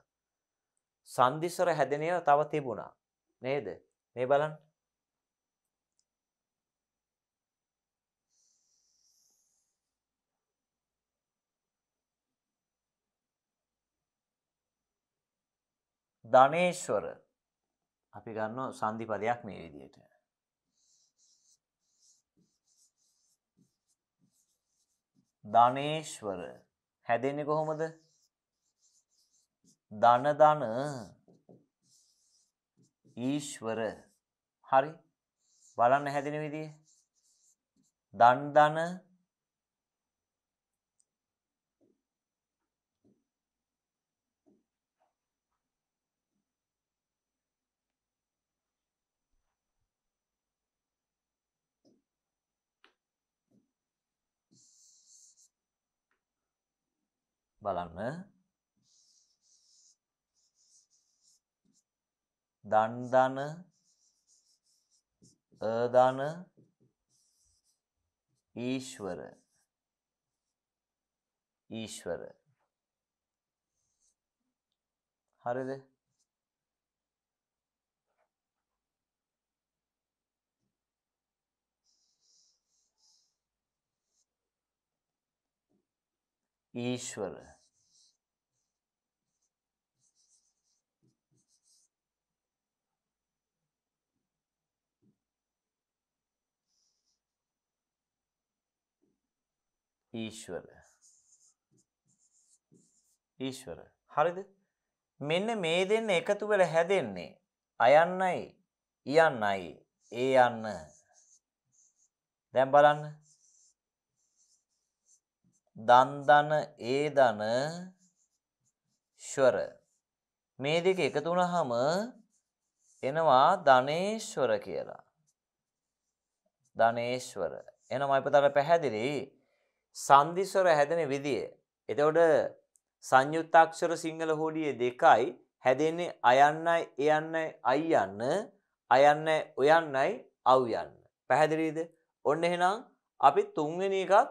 සංදි ස්වර හැදෙන ඒවා තව තිබුණා. නේද? මේ බලන්න. ධනේශ්වර අපි ගන්න සන්ධිපදයක් මේ විදියට. ධනේශ්වර හැදෙන්නේ කොහොමද? ධන ධන ඊශ්වර හරි බලන්න හැදෙන විදිය. දන් දන බලන්න. දන් දන දන ඊශ්වර ඊශ්වර හරිද ஈஸ்வரர் ඊශ්වර ඊශ්වර හරිද මෙන්න මේ දෙන්න එකතු වෙල හැදෙන්නේ අයන්නයි යන්නයි ඒ යන්න දැම් බලන්න දන්දන ඒ දන ශ්වර මේ දෙක එකතුන හම එනවා ධනේශ්වර කියලා ධනේශ්වර එනම අපතට පැහැදිලි සන්ධිස්වර හැදෙන විදිය. එතකොට සංයුත්තාක්ෂර සිංහල හෝඩියේ දෙකයි හැදෙන්නේ අයන්නයි එයන්නයි අයි යන්න අයන්නයි ඔයන්නයි අව් යන්න. පැහැදිලිද? ඔන්න එහෙනම් අපි තුන්වෙනි එකත්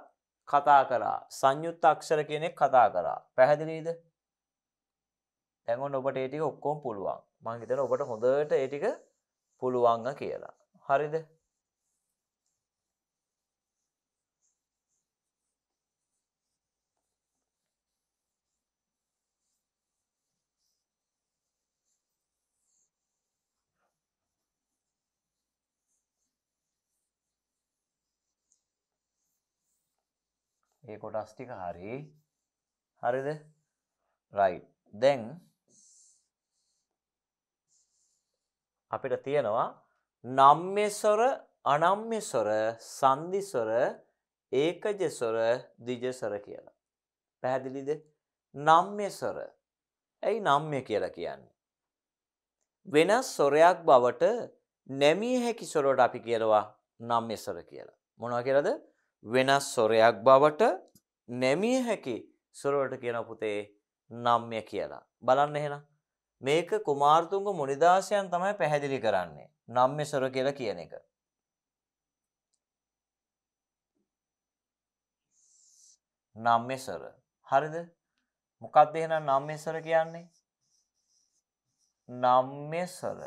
කතා කරා. සංයුත් අක්ෂර කෙනෙක් කතා කරා. පැහැදිලිද? දැන් ඔන්න ඔබට ඒ ටික ඔක්කොම පුළුවන්. මම හිතනවා ඔබට හොඳට ඒ ටික පුළුවන්ga කියලා. හරිද? ඒ කොටස් ටික හරි හරිද රයි් දැන් අපිට තියෙනවා නම්මෙස්වර අනම්මෙස්වර සන්දිස්වර ඒකජෙස්වර දිජස්වර කියලා. පැහැදිලිද නම්මෙස්වර ඇයි නම්ය කියලා කියන්නේ. වෙනස් ස්වරයක් බවට නැමිය හැකි ස්වරට අපි කියලවා නම්මෙස්වර කියලා. මොනවා කියලද වෙනස් සොරයක් බවට නැමිය හැකි සොරවට කියන පුතේ නම්ය කියලා. බලන්න එහෙනම් මේක කුමාරතුංග මුනිදාසයන් තමයි පැහැදිලි කරන්නේ. නම්ය සොර කියලා කියන එක. නම්ය සොර. හරිද? මොකක්ද එහෙනම් නම්ය සොර කියන්නේ? නම්ය සොර.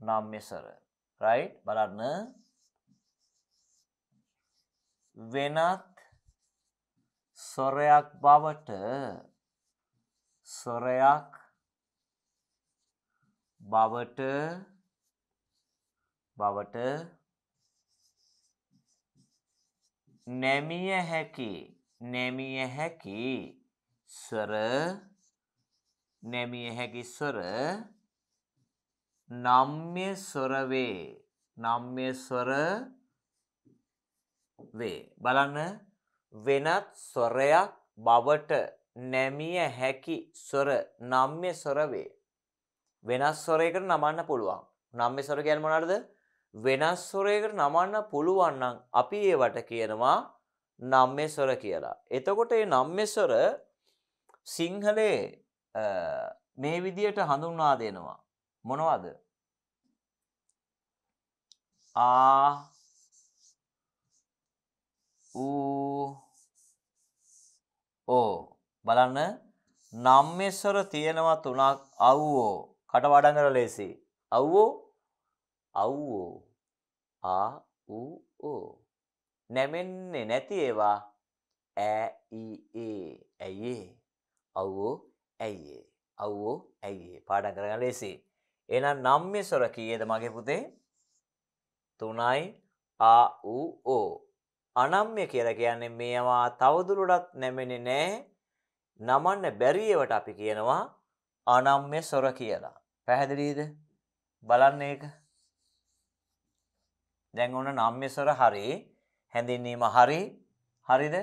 නම්ය සොර. රයිට් බලන්න වෙනත් සොරයක් බවට සොරයක් බවට බවට නැමිය හැකි නැමිය හැකි ස්වර නැමිය හැකි ස්වර නම්්‍ය ස්වරවේ නම්්‍ය ස්වර වේ බලන්න වෙනත් ස්වරයක් බවට නැමිය හැකි ස්වර නම්්‍ය ස්වර වේ වෙනස් ස්වරයකට නමන්න පුළුවන් නම්්‍ය ස්වර ගැන මොනටද වෙනස් ස්වරයකට නමන්න පුළුවන්නම් අපි ඒවට කියනවා නම්්‍ය ස්වර කියලා එතකොට ඒ නම්්‍ය ස්වර සිංහලේ මේ විදියට හඳුන්වා දෙනවා මොනවද a u o බලන්න නම් ස්වර තියෙනවා තුනක් අව්වෝ කට වඩම් කරලා ලේසි අව්වෝ අව්වෝ ආ උ ඕ නැමෙන්නේ නැති ඒවා ඈ ඊ ඒ ඇයි අව්වෝ ඇයි අව්වෝ ඇයි පාඩම් කරගන්න ලේසි එහෙනම් නම් ස්වර කීයද මගේ පුතේ තුනයි ආ ඌ ඕ අනම්්‍ය කියලා කියන්නේ මේවා තවදුරටත් නැමෙන්නේ නැහැ නමන්න බැරියවට අපි කියනවා අනම්්‍ය සොර කියලා පැහැදිලිද බලන්න ඒක දැන් ඔන්න නම්්‍ය සොර හරි හැඳින්වීම හරි හරිද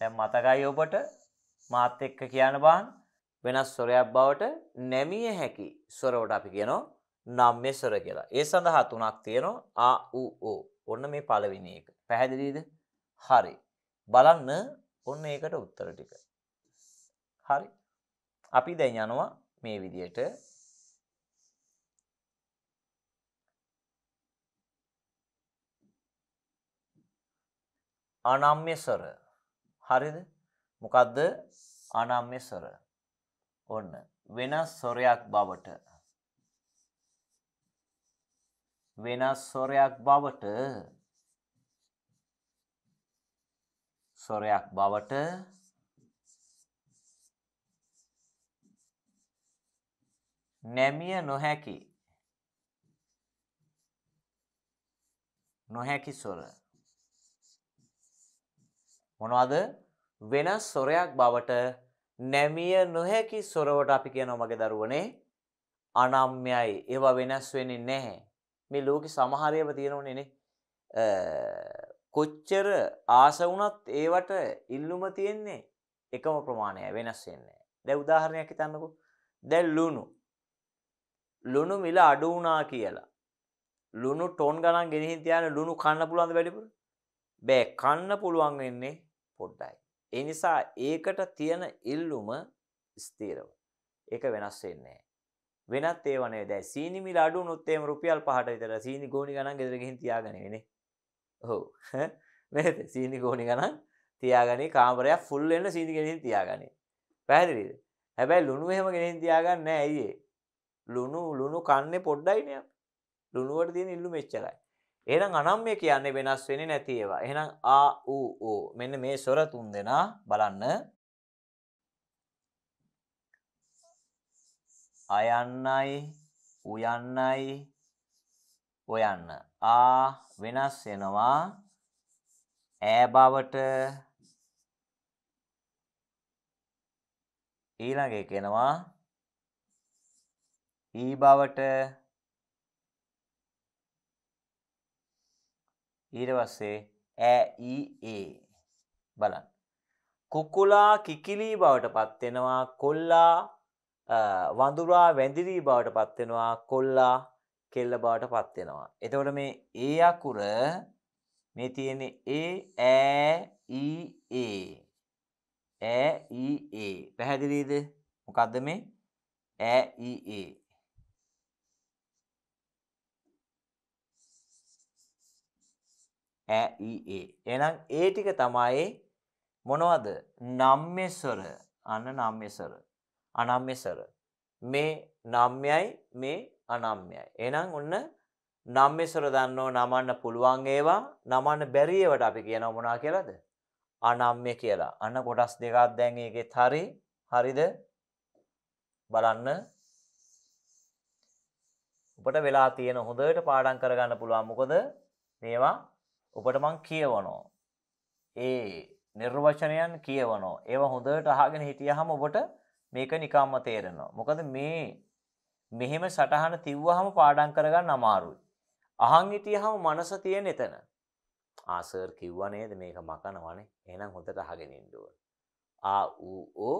දැන් මතකයි ඔබට මාත් එක්ක කියන බාන් වෙනස් ස්වරයක් බවට නැමිය හැකි ස්වරවට අපි කියනවා නම් මෙසර කියලා. ඒ සඳහා තුනක් තියෙනවා ආ ඌ ඕ. ඔන්න මේ පළවෙනි එක. පැහැදිලිද? හරි. බලන්න ඔන්න ඒකට උත්තර ටික. හරි. අපි දැන් යනවා මේ විදියට අනම්‍ය ස්වර. හරිද? මොකද්ද? අනම්‍ය ස්වර. ඔන්න වෙනස් ස්වරයක් බවට වෙනස් ස්වරයක් බවට ස්වරයක් බවට නැමිය නොහැකි නොහැකි ස්වර මොනවද වෙනස් ස්වරයක් බවට නැමිය නොහැකි ස්වරවට අපි කියනවා මගේ දරුවනේ අනම්‍යයි ඒවා වෙනස් වෙන්නේ නැහැ මේ ලෝකෙ සමහරයව තියෙනවනේනේ කොච්චර ආස වුණත් ඒවට ඉල්ලුම තියෙන්නේ එකම ප්‍රමාණය වෙනස් වෙන්නේ. දැන් උදාහරණයක් හිතන්නකෝ. දැන් ලුණු. ලුණු මිල අඩු වුණා කියලා. ලුණු ටොන් ගණන් ගෙනihin තියාන ලුණු කන්න පුළුවන්ද වැඩිපුර? බෑ කන්න පුළුවන් වෙන්නේ පොඩ්ඩයි. ඒ නිසා ඒකට තියෙන ඉල්ලුම ස්ථිරව. ඒක වෙනස් වෙන්නේ වෙනත් ඒවනේ දැ සීනිමිල අඩු නොත්තේම රුපියල් පහට විතර සීනි ගෝනි ගණන් ගෙදරගෙන් තියාගනවෙන හෝ මෙත සීනි ගෝනි ගණන් තියාගනි කාමරයක් ෆුල්ලන්න සීනිගෙනින් තියාගනී පැහැදිලිද හැබැයි ලුණු එහෙම ගෙනින් තියාගන්න ඇයිඒ ලුණු ලුණු කන්නේ පොඩ්ඩයිනය ලුණුවට තියෙන ඉල්ලු මෙච්චරයි එනම් අනම් මේ කියන්නේ වෙනස් වෙන නැතිේවා එහෙනම් ආ වූ ඕ මෙන්න මේ සොර තුන් දෙනා බලන්න අයන්නයි උයන්නයි ඔයන්න ආ වෙනස් වෙනවා ඈ බවට ඊළඟ එක එනවා ඊ බවට ඊට පස්සේ ඈ ඊ ඒ බලන්න කුකුලා කිකිලි බවට පත් වෙනවා කොල්ලා වඳුරා වැඳිරී බවට පත්වෙනවා කොල්ලා කෙල්ල බවට පත්වෙනවා. එතවට මේ ඒ අකුර මේ තියෙන ඒ ඇඒ ඇඒ e, e, පැහැදිලීද මොකක්ද මේ ඇඒ ඇඒ එනම් ඒ ටික තමයි මොනවද නම්මෙස්වර අන්න නම්මෙසර අනම්‍යසර. මේ නම්යයි මේ අනම්යයි. එහෙනම් ඔන්න නම්‍යසර දන්නෝ නමන්න පුළුවන් ඒවා නමන්න බැරි ඒවාට අපි කියනවා මොනවා කියලාද? අනම්ය කියලා. අන්න කොටස් දෙකක් දැන් ඒකෙත් හරි හරිද? බලන්න ඔබට වෙලා තියෙන හොඳට පාඩම් කරගන්න පුළුවන් මොකද මේවා ඔබට මං කියවනවා ඒ නිර්වචනයන් කියවනවා ඒවා හොඳට අහගෙන හිටියහම ඔබට මේක නිකම්ම තේරෙනවා. මොකද මේ මෙහෙම සටහන තිව්වහම පාඩම් කරගන්න අමාරුයි. අහන් හිටියහම මනස තියෙන එතන. ආ සර් කිව්වා නේද මේක මකනවනේ. එහෙනම් හොඳට අහගෙන ඉන්න ඕන. ආ ඌ ඕ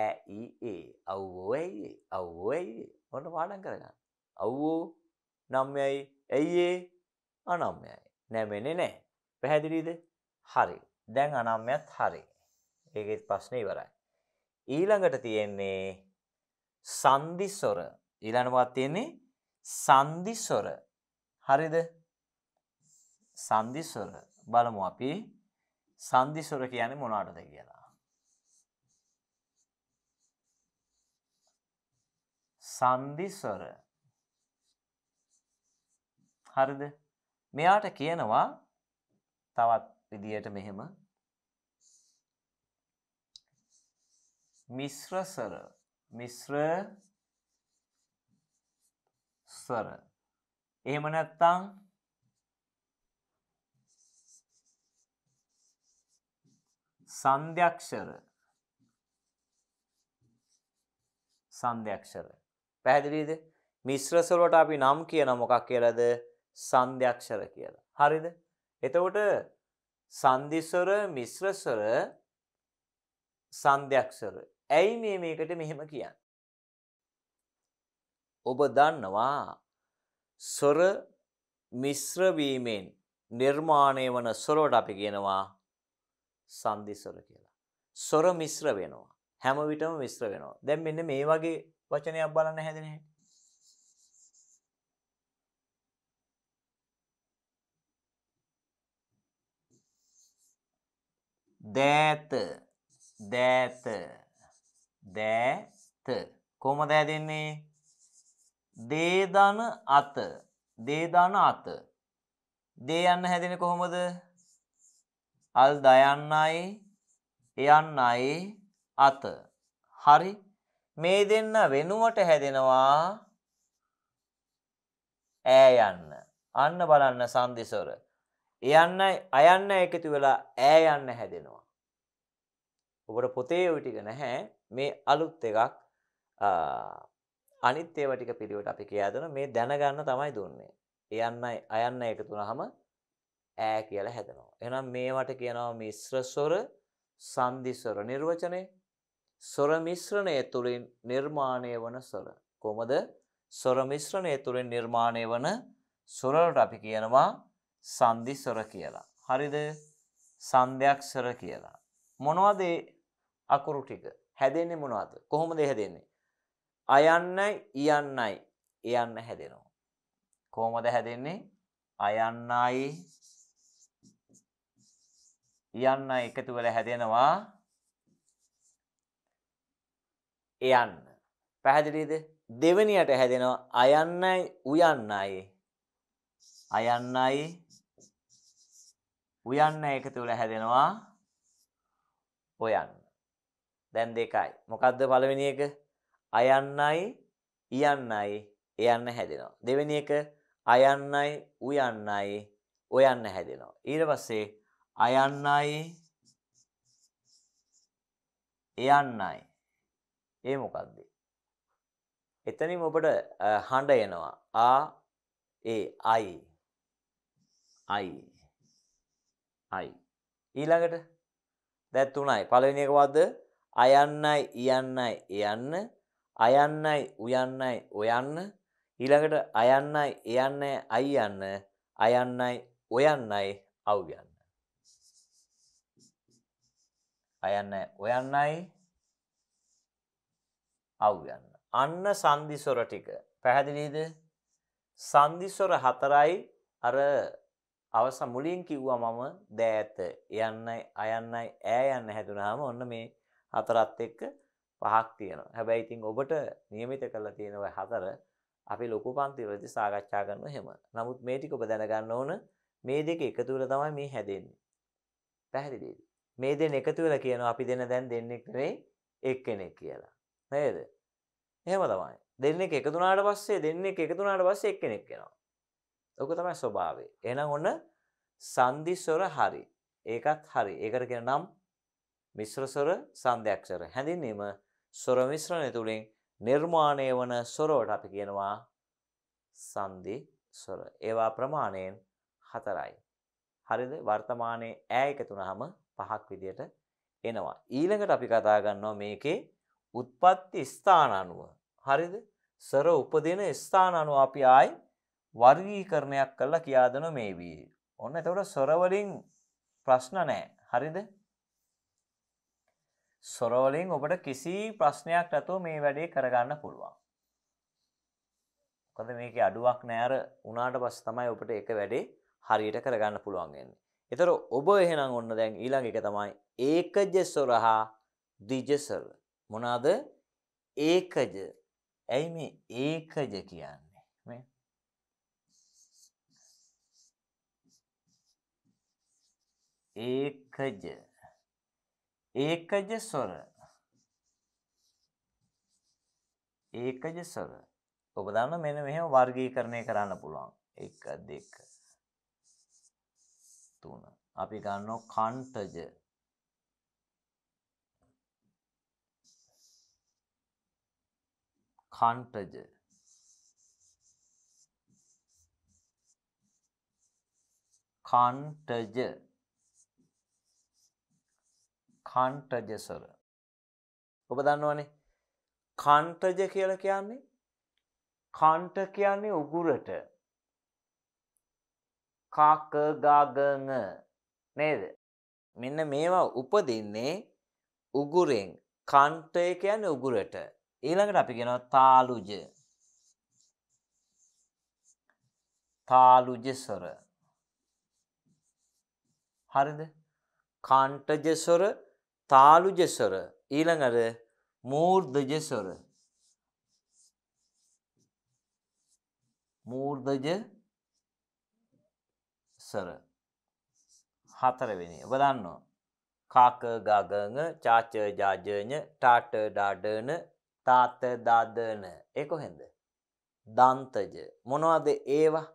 ඈ ඊ ඒ අව්වෝ ඇයි අව්වෝ ඇයි ඔන්න පාඩම් කරගන්න. අව්වෝ නම්යයි ඇයි ඒ අනම්යයි. නැමෙන්නේ නැහැ. පැහැදිලිද? හරි. දැන් අනම්යත් හරි. ඒකෙත් ප්‍රශ්නේ ඉවරයි. ඊළඟට තියෙන්නේ සන්දිස්වර ඊළඟටවත් තියෙන්නේ සන්දිස්වර හරිද සන්දිස්වර බලමු අපි සන්දිස්වර කියන්නේ මොනවටද කියලා සන්දිස්වර හරිද මෙයාට කියනවා තවත් විදියට මෙහෙම මිශ්‍ර සර මිශ්‍ර සර එහෙම නැත්තම් සංධ්‍යක්ෂර සංධ්‍යක්ෂර පැහැදිලිද මිශ්‍ර ස්වර වලට අපි නම් කියන මොකක් කියලාද සංධ්‍යක්ෂර කියලා හරිද එතකොට සංධි ස්වර මිශ්‍ර ස්වර සංධ්‍යක්ෂර ඇයි මේ මේකට මෙහෙම කියන්න. ඔබ දන්නවා සොර මිශ්‍රවීමෙන් නිර්මාණය වන සොරෝට අපි කියනවා සන්දිසොර කියලා. සොර මිශ්‍ර වෙනවා. හැම විටම මිශ්‍ර වෙනවා. දැන් මෙන්න මේ වගේ වචනයක් බලන්න හැදෙන හැටි. දෑත දෑත දෑත කොහොමද ඇදෙන්නේ දේදන අත දේදන අත දේ යන්න හැදෙන කොහොමද අල් දයන්නයි එයන්නයි අත හරි මේ දෙන්න වෙනුවට හැදෙනවා ඈ යන්න අන්න බලන්න සංදිසොර එයන්න අයන්න එකතු වෙලා ඈ යන්න හැදෙනවා ඔබට පොතේ ওই ටික නැහැ මේ අලුත් එකක් අනිත් ඒවා ටික පිළිවෙලට අපි කියා දුන මේ දැනගන්න තමයි දුන්නේ. යන්නයි අයන්න එක තුනහම ඈ කියලා හැදෙනවා. එහෙනම් මේවට කියනවා මිශ්‍ර ස්වර, සංදි ස්වර නිර්වචනය. ස්වර මිශ්‍රණය තුළින් නිර්මාණය වන ස්වර. කොහොමද? ස්වර මිශ්‍රණය තුළින් නිර්මාණය වන ස්වරවලට අපි කියනවා සංදි ස්වර කියලා. හරිද? සංධ්‍යක් ස්වර කියලා. මොනවද අකුරු ටික? හැදෙන්නේ මොනවද? කොහොමද හැදෙන්නේ? අයන්නයි යන්නයි යන්න හැදෙනවා. කොහොමද හැදෙන්නේ? අයන්නයි යන්න එකතු වෙලා හැදෙනවා. යන්න. පැහැදිලිද? දෙවෙනියට හැදෙනවා අයන්නයි උයන්නයි. අයන්නයි උයන්න එකතු වෙලා හැදෙනවා. ඔයන්න. දැන් දෙකයි. මොකද්ද පළවෙනි එක? අයන්නයි යන්නයි යන්න හැදෙනවා. දෙවෙනි එක අයන්නයි උයන්නයි ඔයන්න හැදෙනවා. ඊට පස්සේ අයන්නයි යන්නයි. ඒ මොකද්ද? එතනින් ඔබට හඬ එනවා. ආ ඒ අයි අයි අයි ඊළඟට දැන් තුනයි. පළවෙනි එක වද්ද අයන්නයි යන්නයි යන්න අයන්නයි උයන්නයි ඔයන්න ඊළඟට අයන්නයි යන්නේ අයි යන්න අයන්නයි ඔයන්නයි අවු යන්න අයන්නයි ඔයන්නයි අවු යන්න අන්න සංදිස්වර ටික පැහැදිලිද සංදිස්වර හතරයි අර අවස මුලින් කිව්වා මම දෑත යන්නයි අයන්නයි ඈ යන්න හැදුනහම ඔන්න මේ හතරත් එක්ක පහක් තියෙනවා. හැබැයි ඉතින් ඔබට નિયમિત කරලා තියෙන ওই හතර අපි ලොකු පන්තිවලදී සාකච්ඡා කරනවා එහෙම. නමුත් මේ ටික ඔබ දැනගන්න ඕන මේ දෙක එකතු වෙලා තමයි මේ හැදෙන්නේ. පැහැදිලිද? මේ දෙන්න එකතු වෙලා කියනවා අපි දෙන දැන් දෙන්නෙක් නෙවෙයි එක්කෙනෙක් කියලා. නේද? එහෙම තමයි. දෙන්නෙක් එකතු වුණාට පස්සේ දෙන්නෙක් එකතු වුණාට පස්සේ එක්කෙනෙක් වෙනවා. ඔක තමයි ස්වභාවය. එහෙනම් ඔන්න සන්දිස්වර හරි. ඒකත් හරි. ඒකට කියන නම් මිශ්‍ර ස්වර සංධ්‍යක්ෂර හැඳින්වීම ස්වර මිශ්‍රණය තුළින් නිර්මාණය වන ස්වරවට අපි කියනවා සංදි ස්වර. ඒවා ප්‍රමාණයෙන් හතරයි. හරිද? වර්තමානයේ ඈ එකතුනහම පහක් විදියට එනවා. ඊළඟට අපි කතා ගන්නවා මේකේ උත්පත්ති ස්ථාන අනුව. හරිද? ස්වර උපදින ස්ථාන අනුව අපි ආයි වර්ගීකරණයක් කරලා කියා දෙනවා මේ වී. ඔන්න එතකොට ස්වර වලින් ප්‍රශ්න නැහැ. හරිද? සොරවලින් ඔබට කිසි ප්‍රශ්නයක් නැතුව මේ වැඩේ කරගන්න පුළුවන්. කොද මේක අඩුවක් නෑර උනාට පස් තමයි ඔබට එක වැඩේ හරියට කරගන්න පුළුවන්ගන්න. එතර ඔබ එහෙනම් ඔන්න දැන් ඊළඟ එක තමයි ඒකජ සොරහා දිජසර මොනාද ඒකජ ඇයි මේ ඒකජ කියන්නේ ඒකජ एकज स्वर एकज स्वर Оба данно મેને મે હમે વર્ગીકરણ હે કરાના પુલાં એક 2 3 આપી ગાન નો કંઠજ કંઠજ કંઠજ කාන්ටජසර. ඔබ දන්නවනේ කන්ටජ කියල කියන්නේ කන්ට කියන්නේ උගුරට කාකගාගන නේද මෙන්න මේවා උපදින්නේ උගුරෙන් කන්ටය කියන්නේ උගුරට ඊළඟට අපි ගෙනව තාලුජ තාලුජෙසොර හරිද කන්ටජෙසොර තාලුජෙස්වර ඊළඟට මූර්ධජෙස්වර මූර්ධජ සර හතරවෙනි ඔබ දන්නවා කාක ගගන චාච ජාජන ටාට ඩාඩන තාත දාදන ඒ කොහෙන්ද දන්තජ මොනවද ඒවා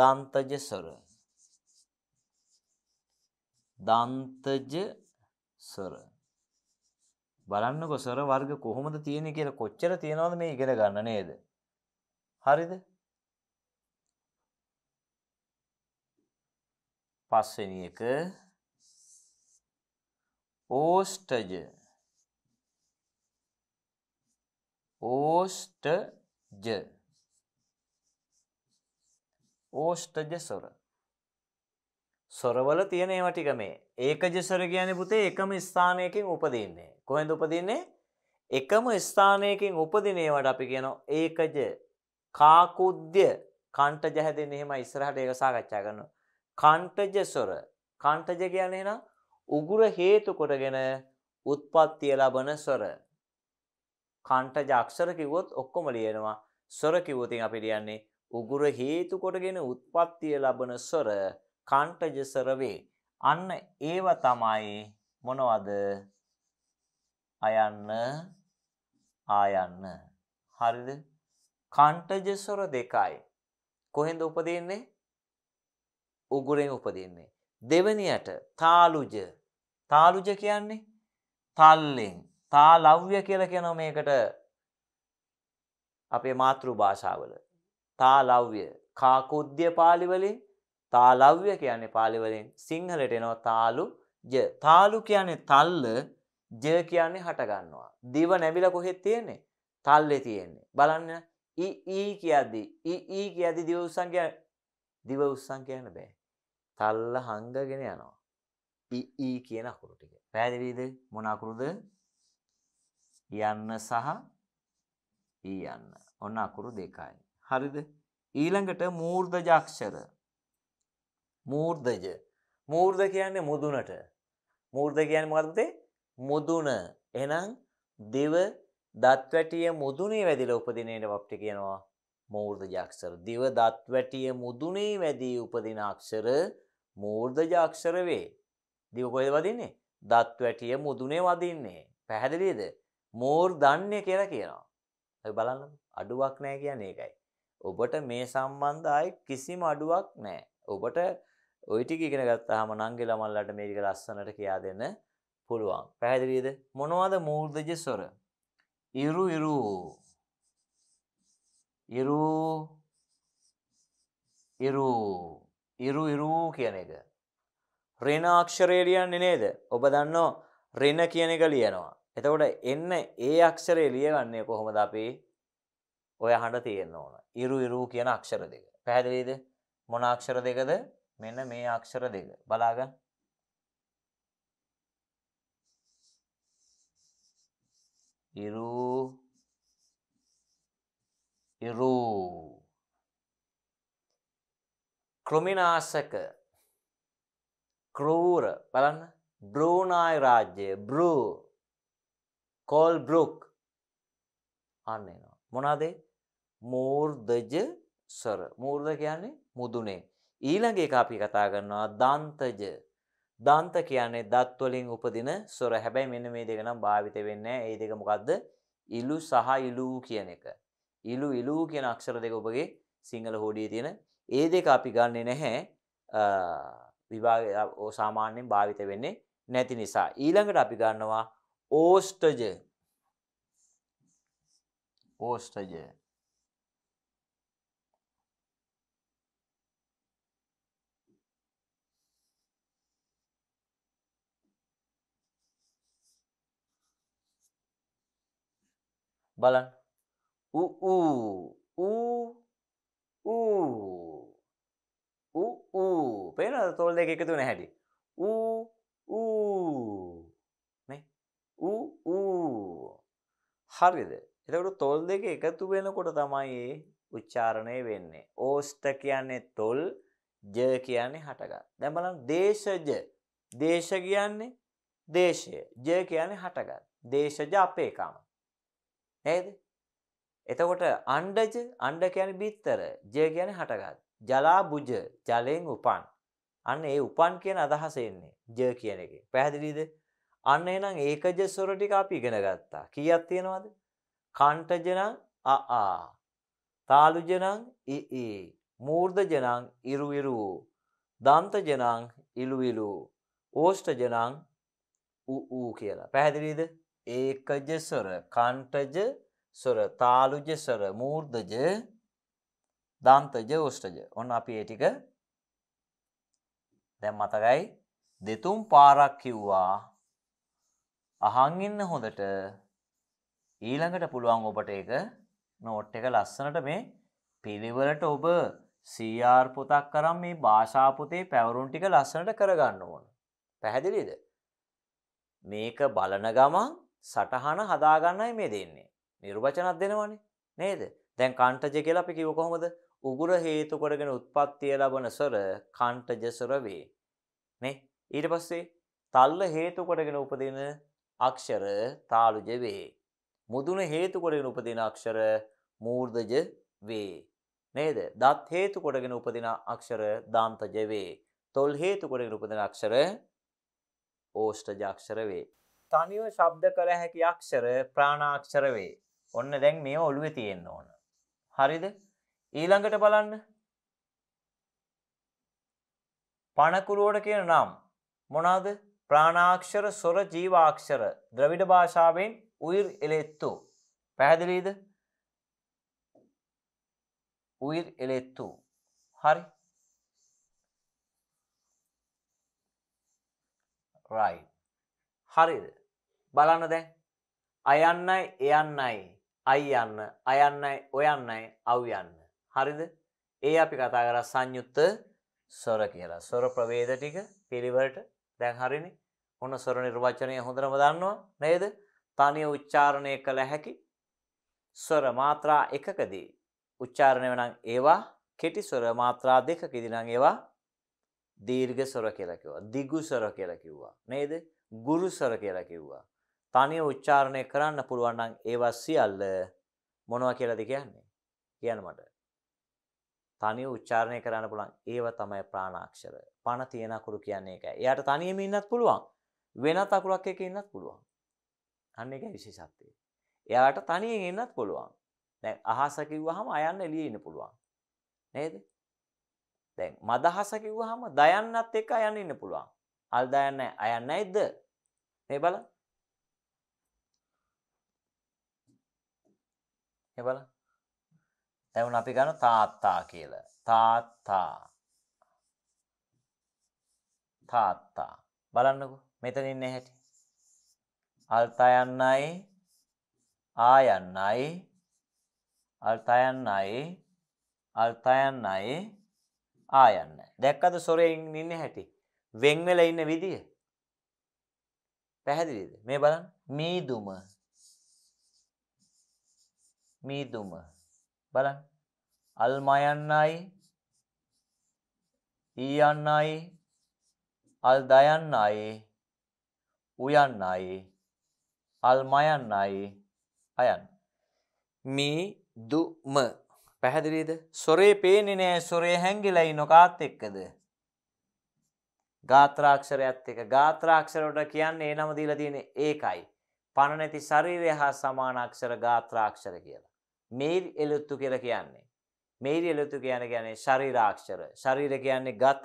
දන්තජ සර දන්තජ සර බලන්නකො සර වර්ග කොහොමද තියෙන කියලා කොච්චර තියෙනවද මේ ඉගෙන ගන්න නේද හරිද පස්වෙනි එක ඕස්ටජ ඕස්ටජ ඕස්ටජ සොර සොරවල තියනේව ටික මේ ඒකජ ස්වර කියන්නේ පුතේ එකම ස්ථානයකින් උපදින්නේ. කොහෙන්ද උපදින්නේ? එකම ස්ථානයකින් උපදිනේවට අපි කියනවා ඒකජ කාකුද්‍ය කණ්ඨජ හැදෙන්නේ එහෙම ඉස්සරහට ඒක සාකච්ඡා කරනවා. කණ්ඨජ ස්වර. කණ්ඨජ කියන්නේ එහෙනම් උගුර හේතු කොටගෙන උත්පත්තිය ලබන ස්වර. කණ්ඨජ අක්ෂර කිව්වොත් ඔක්කොම ලියනවා. ස්වර කිව්වොත් අපි ලියන්නේ උගුර හේතු කොටගෙන උත්පත්තිය ලබන ස්වර. කාණ්ටජසර වේ. අන්න ඒව තමයි මොනවද? අයන්න ආයන්න. හරිද? කාණ්ටජසර දෙකයි. කොහෙන්ද උපදින්නේ? උගුරෙන් උපදින්නේ. දෙවැනියට තාලුජ. තාලුජ කියන්නේ තල්ලෙන්. තාලව්‍ය කියලා කියනවා මේකට අපේ මාතෘ භාෂාවල. තාලව්‍ය. කාකුද්‍ය පාලි වලින් තාලව්‍ය කියන්නේ පාලි වලින් සිංහලට එනවා තාලු ය. තාලු කියන්නේ තල්ල, ය කියන්නේ හට ගන්නවා. දිව නැමිලා කොහෙද තියෙන්නේ? තල්ලේ තියෙන්නේ. බලන්න ඊ ඊ කියද්දි ඊ ඊ කියද්දි දිව උස්සන් කියන්නේ දිව උස්සන් කියන්න බෑ. තල්ල හංගගෙන යනවා. ඊ ඊ කියන අකුරු ටික. පැහැදිලිද? මොන අකුරුද? යන්න සහ ඊ යන්න. ඔන්න අකුරු දෙකයි. හරිද? ඊළඟට මූර්ධජාක්ෂර. මූර්ධජ මූර්ධ කියන්නේ මුදුනට මූර්ධ කියන මකතේ මුදුන එනම් දිව දත්වැටිය මුදුනේ වැදිල උපදිනයට වප්ටි කියනවා මූර්ධජාක්ෂර දිව දත්වැටිය මුදුනේ වැදී උපදිනාක්ෂර මූර්ධජාක්ෂර වේ දිවකොයද වදින්නේ දත්වැටිය මුදුනේ වදින්නේ පැහැදිලිද මෝර් දන්නේ කියලා කියනවා බලන්න අඩුවක් නෑ කියන්නේ එකයි ඔබට මේ සම්බන්ධයි කිසිම අඩුවක් නෑ ඔබට ওই ටික ඉගෙන ගත්තාම නංගි ළමල්ලට මේක ලස්සනට කියා දෙන්න පුළුවන්. පැහැදිලිද? මොනවද මූර්ධජ ස්වර? ඉරු ඉරු ඉරු ඉරු ඉරු ඉරු කියන එක. රින අක්ෂරය ලියන්නේ නේද? ඔබ දන්නෝ රින කියන එක ලියනවා. එතකොට එන්න ඒ අක්ෂරය ලියගන්නේ කොහොමද අපි? ඔය අහන්න තියෙන්න ඕන. ඉරු ඉරු කියන අක්ෂර දෙක. පැහැදිලිද? මොන අක්ෂර දෙකද? මෙන්න මේ අක්ෂර දෙක බලාගන්න. ඉරු ඉරු කෘමිනාශක ක්‍රූර බලන්න බ්‍රූනායි රාජ්‍යය බ්‍රූ කෝල් බ්‍රුක් අන්න එනවා මොනවාද මූර්ධජ සර මූර්ධ කියන්නේ මුදුනේ ඊළඟ එක අපි කතා කරනවා දන්තජ. දන්ත කියන්නේ දත් වලින් උපදින ස්වර. හැබැයි මෙන්න මේ දෙක නම් භාවිත වෙන්නේ නැහැ. ඒ දෙක මොකද්ද? ඉලු සහ ඉලු කියන එක. ඉලු ඉලු කියන අක්ෂර දෙක ඔබගේ සිංහල හෝඩියේ තියෙන. ඒ දෙක අපි ගන්නෙ නැහැ. විභාග සාමාන්‍යයෙන් භාවිත වෙන්නේ නැති නිසා. ඊළඟට අපි ගන්නවා ඕස්ටජ. ඕස්ටජ බලන්න උ ඌ ඌ ඌ ඌ පේනද තොල් දෙක එකතු වෙන හැටි ඌ ඌ මේ ඌ ඌ හරිද එතකොට තොල් දෙක එකතු වෙනකොට තමයි ඒ උච්චාරණය වෙන්නේ ඕස්ට කියන්නේ තොල් ජ කියන්නේ හටගත් දැන් බලන්න දේශජ දේශ කියන්නේ දේශය ජය කියන්නේ හටගත් දේශජ අපේකම නේද? එතකොට අණ්ඩජ අණ්ඩ කියන්නේ බිත්තර, ජය කියන්නේ හටගත්. ජලා බුජ ජලයෙන් උපන්. අන්න ඒ උපන් කියන අදහස එන්නේ ජ කියන එකේ. පැහැදිලිද? අන්න එහෙනම් ඒකජ ස්වර ටික අපි ඉගෙන ගත්තා. කීයක් තියෙනවද? කණ්ඨජ නම් අ ආ. තාලුජ නම් ඊ ඊ. මූර්ධජ නම් ඉරු ඉරු. දන්තජ නම් ඉලු ඉලු. ඕෂ්ඨජ නම් ඌ ඌ කියලා. පැහැදිලිද? ඒකජ ස්වර කණ්ඨජ ස්වර තාලුජ ස්වර මූර්ධජ දන්තජ උෂ්ඨජ ඔන්න අපි ඒ ටික දැන් මතකයි දෙතුන් පාරක් කිව්වා අහන් ඉන්න හොඳට ඊළඟට පුළුවන් ඔබට ඒක නෝට් එක ලස්සනට මේ පිළිවෙලට ඔබ CR පොතක් කරන් මේ භාෂා පොතේ පැවරුම් ටික ලස්සනට කරගන්න ඕන. පැහැදිලිද? මේක බලන ගමන් සටහන හදාගන්නයි මේ දෙන්නේ. නිර්වචනත් දෙනවනේ නේද? දැන් කණ්ඨජ කියලා අපි කිව්ව කොහොමද? උගුර හේතු කොටගෙන උත්පත්තිය ලබන ස්වර කණ්ඨජ ස්වර වේ. නේ? ඊට පස්සේ තල්ල හේතු කොටගෙන උපදින අක්ෂර තාලුජ වේ. මුදුන හේතු කොටගෙන උපදින අක්ෂර මූර්ධජ වේ. නේද? දත් හේතු කොටගෙන උපදින අක්ෂර දාන්තජ වේ. තොල් හේතු කොටගෙන උපදින අක්ෂර ඕෂ්ඨජ අක්ෂර වේ. තනිව ශබ්ද කළ හැකි අක්ෂර ප්‍රාණාක්ෂර වේ. ඔන්න දැන් මේ ඔළුවේ තියෙන්න ඕන. හරිද? ඊළඟට බලන්න. පණකුරුවට කියන නම් මොනවාද? ප්‍රාණාක්ෂර, සොර ජීවාක්ෂර. ද්‍රවිඩ භාෂාවෙන් උයිර් එලෙත්තු. පැහැදිලිද? උයිර් එලෙත්තු. හරි. right හරිද බලන්න දැන් අයන්නයි එයන්නයි අයි යන්න අයන්නයි ඔයන්නයි අව්යන්න හරිද ඒ අපි කතා කර සංයුත්ත සොර කියලා සොර ප්‍රවේද ටික පිළිවලට දැන් හරිනි ඔන්න සොර නිර්වචනය හොඳරම දන්නවා නේද තනිය උච්චාරණය කළ හැකි ස්වර මාත්‍රා එකකදී උච්චාරණය වනං ඒවා කෙටි ස්වර මාත්‍රා දෙකකිදි නම් ඒවා දීර්ඝ ස්වර කියලා කිව්වා. දිගු ස්වර කියලා කිව්වා. නේද? ගුරුසර කියලා කිව්වා. තනිය උච්චාරණය කරන්න පුළුවන් නම් ඒවා සියල්ල මොනවා කියලාද කියන්නේ? කියන්න මට. තනිය උච්චාරණය කරන්න පුළුවන් ඒව තමයි ප්‍රාණාක්ෂර. පණ තියෙන අකුරු කියන්නේ ඒකයි. එයාට තනියම ඉන්නත් පුළුවන්. වෙනත් අකුරක් එක්ක ඉන්නත් පුළුවන්. අන්න ඒකයි විශේෂත්වය. එයාට තනියෙන් ඉන්නත් පුළුවන්. දැන් අහස කිව්වහම අයන්න එළියේ ඉන්න පුළුවන්. නේද? දැන් මදහස කිව්වහම දයන්නත් එක්ක අයන්න ඉන්න පුළුවන්. අල් දයන්නේ අයන්නේ නැද්ද? මේ බලන්න මේ බලන්න දැන් අපි ගන්න තාත්තා කියලා තාත්තා තාත්තා බලන්නකෝ මෙතන ඉන්නේ හැටි අල්තා යන්නයි ආ යන්නයි අල්තා යන්නයි අල්තා යන්නයි ආ යන්නයි දැක්කද සොරෙන් ඉන්නේ හැටි වෙන් වෙලා ඉන්න විදිය පැහැදිලිද මේ බලන්න මීදුම මීදුම බලන්න අල්මයන්නයි ඊයන්නයි අල් දයන්නයි උයන්නයි අල්මයන්නයි අයන් මීදුම පැහැදිලිද සොරේ පේන්නේ නෑ සොරේ හැංගිලයි නොකාත් එක්කද ගාත්‍රාක්ෂරයත් එක ගාත්‍රාක්ෂරට කියන්නේ ඒ නම දීලා තියෙන්නේ ඒකයි. පණ නැති ශරීරය හා සමාන අක්ෂර ගාත්‍රාක්ෂර කියලා. මේරි එලුත්තු කියලා කියන්නේ. මේරි එලුත්තු කියන්නේ කියන්නේ ශරීරාක්ෂර. ශරීර කියන්නේ ගත,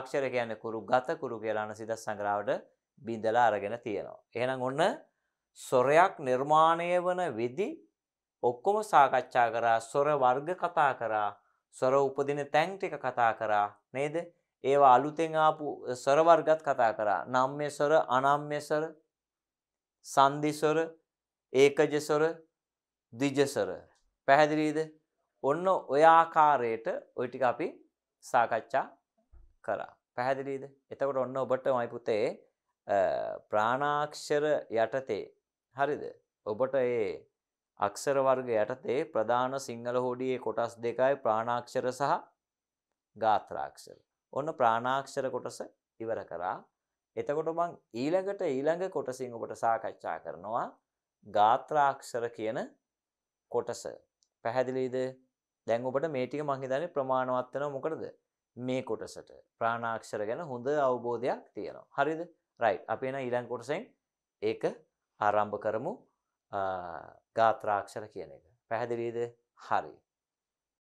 අක්ෂර කියන්නේ කුරු ගත කුරු කියලා අනසිද සංග්‍රහවට බිඳලා අරගෙන තියෙනවා. එහෙනම් ඔන්න සොරයක් නිර්මාණය වන විදි ඔක්කොම සාකච්ඡා කරා, සොර වර්ග කතා කරා, සොර උපදින තැන් ටික කතා කරා නේද? ඒවා අලුතෙන් ආපු ස්වර වර්ගත් කතා කරා. නම්ම්‍ය ස්වර, අනම්ම්‍ය ස්වර, සංදි ස්වර, ඒකජ ස්වර, ද්විජ ස්වර. පැහැදිලිද? ඔන්න ඔය ආකාරයට ওই ටික අපි සාකච්ඡා කරා. පැහැදිලිද? එතකොට ඔන්න ඔබට මයි පුතේ ප්‍රාණාක්ෂර යටතේ හරිද? ඔබට ඒ අක්ෂර වර්ග යටතේ ප්‍රධාන සිංහල හෝඩියේ කොටස් දෙකයි ප්‍රාණාක්ෂර සහ ගාත්‍රාක්ෂර. ඔන්න ප්‍රාණාක්ෂර කොටස ඉවර කරා. එතකොට මං ඊළඟට ඊළඟ කොටසින් ඔබට සාකච්ඡා කරනවා ගාත්‍රාක්ෂර කියන කොටස. පැහැදිලිද? දැන් ඔබට මේ ටික මං හිතන්නේ ප්‍රමාණවත් වෙනව මොකටද? මේ කොටසට ප්‍රාණාක්ෂර ගැන හොඳ අවබෝධයක් තියෙනවා. හරිද? රයිට්. අපි එන ඊළඟ කොටසෙන් ඒක ආරම්භ කරමු. ගාත්‍රාක්ෂර කියන එක. පැහැදිලිද? හරි.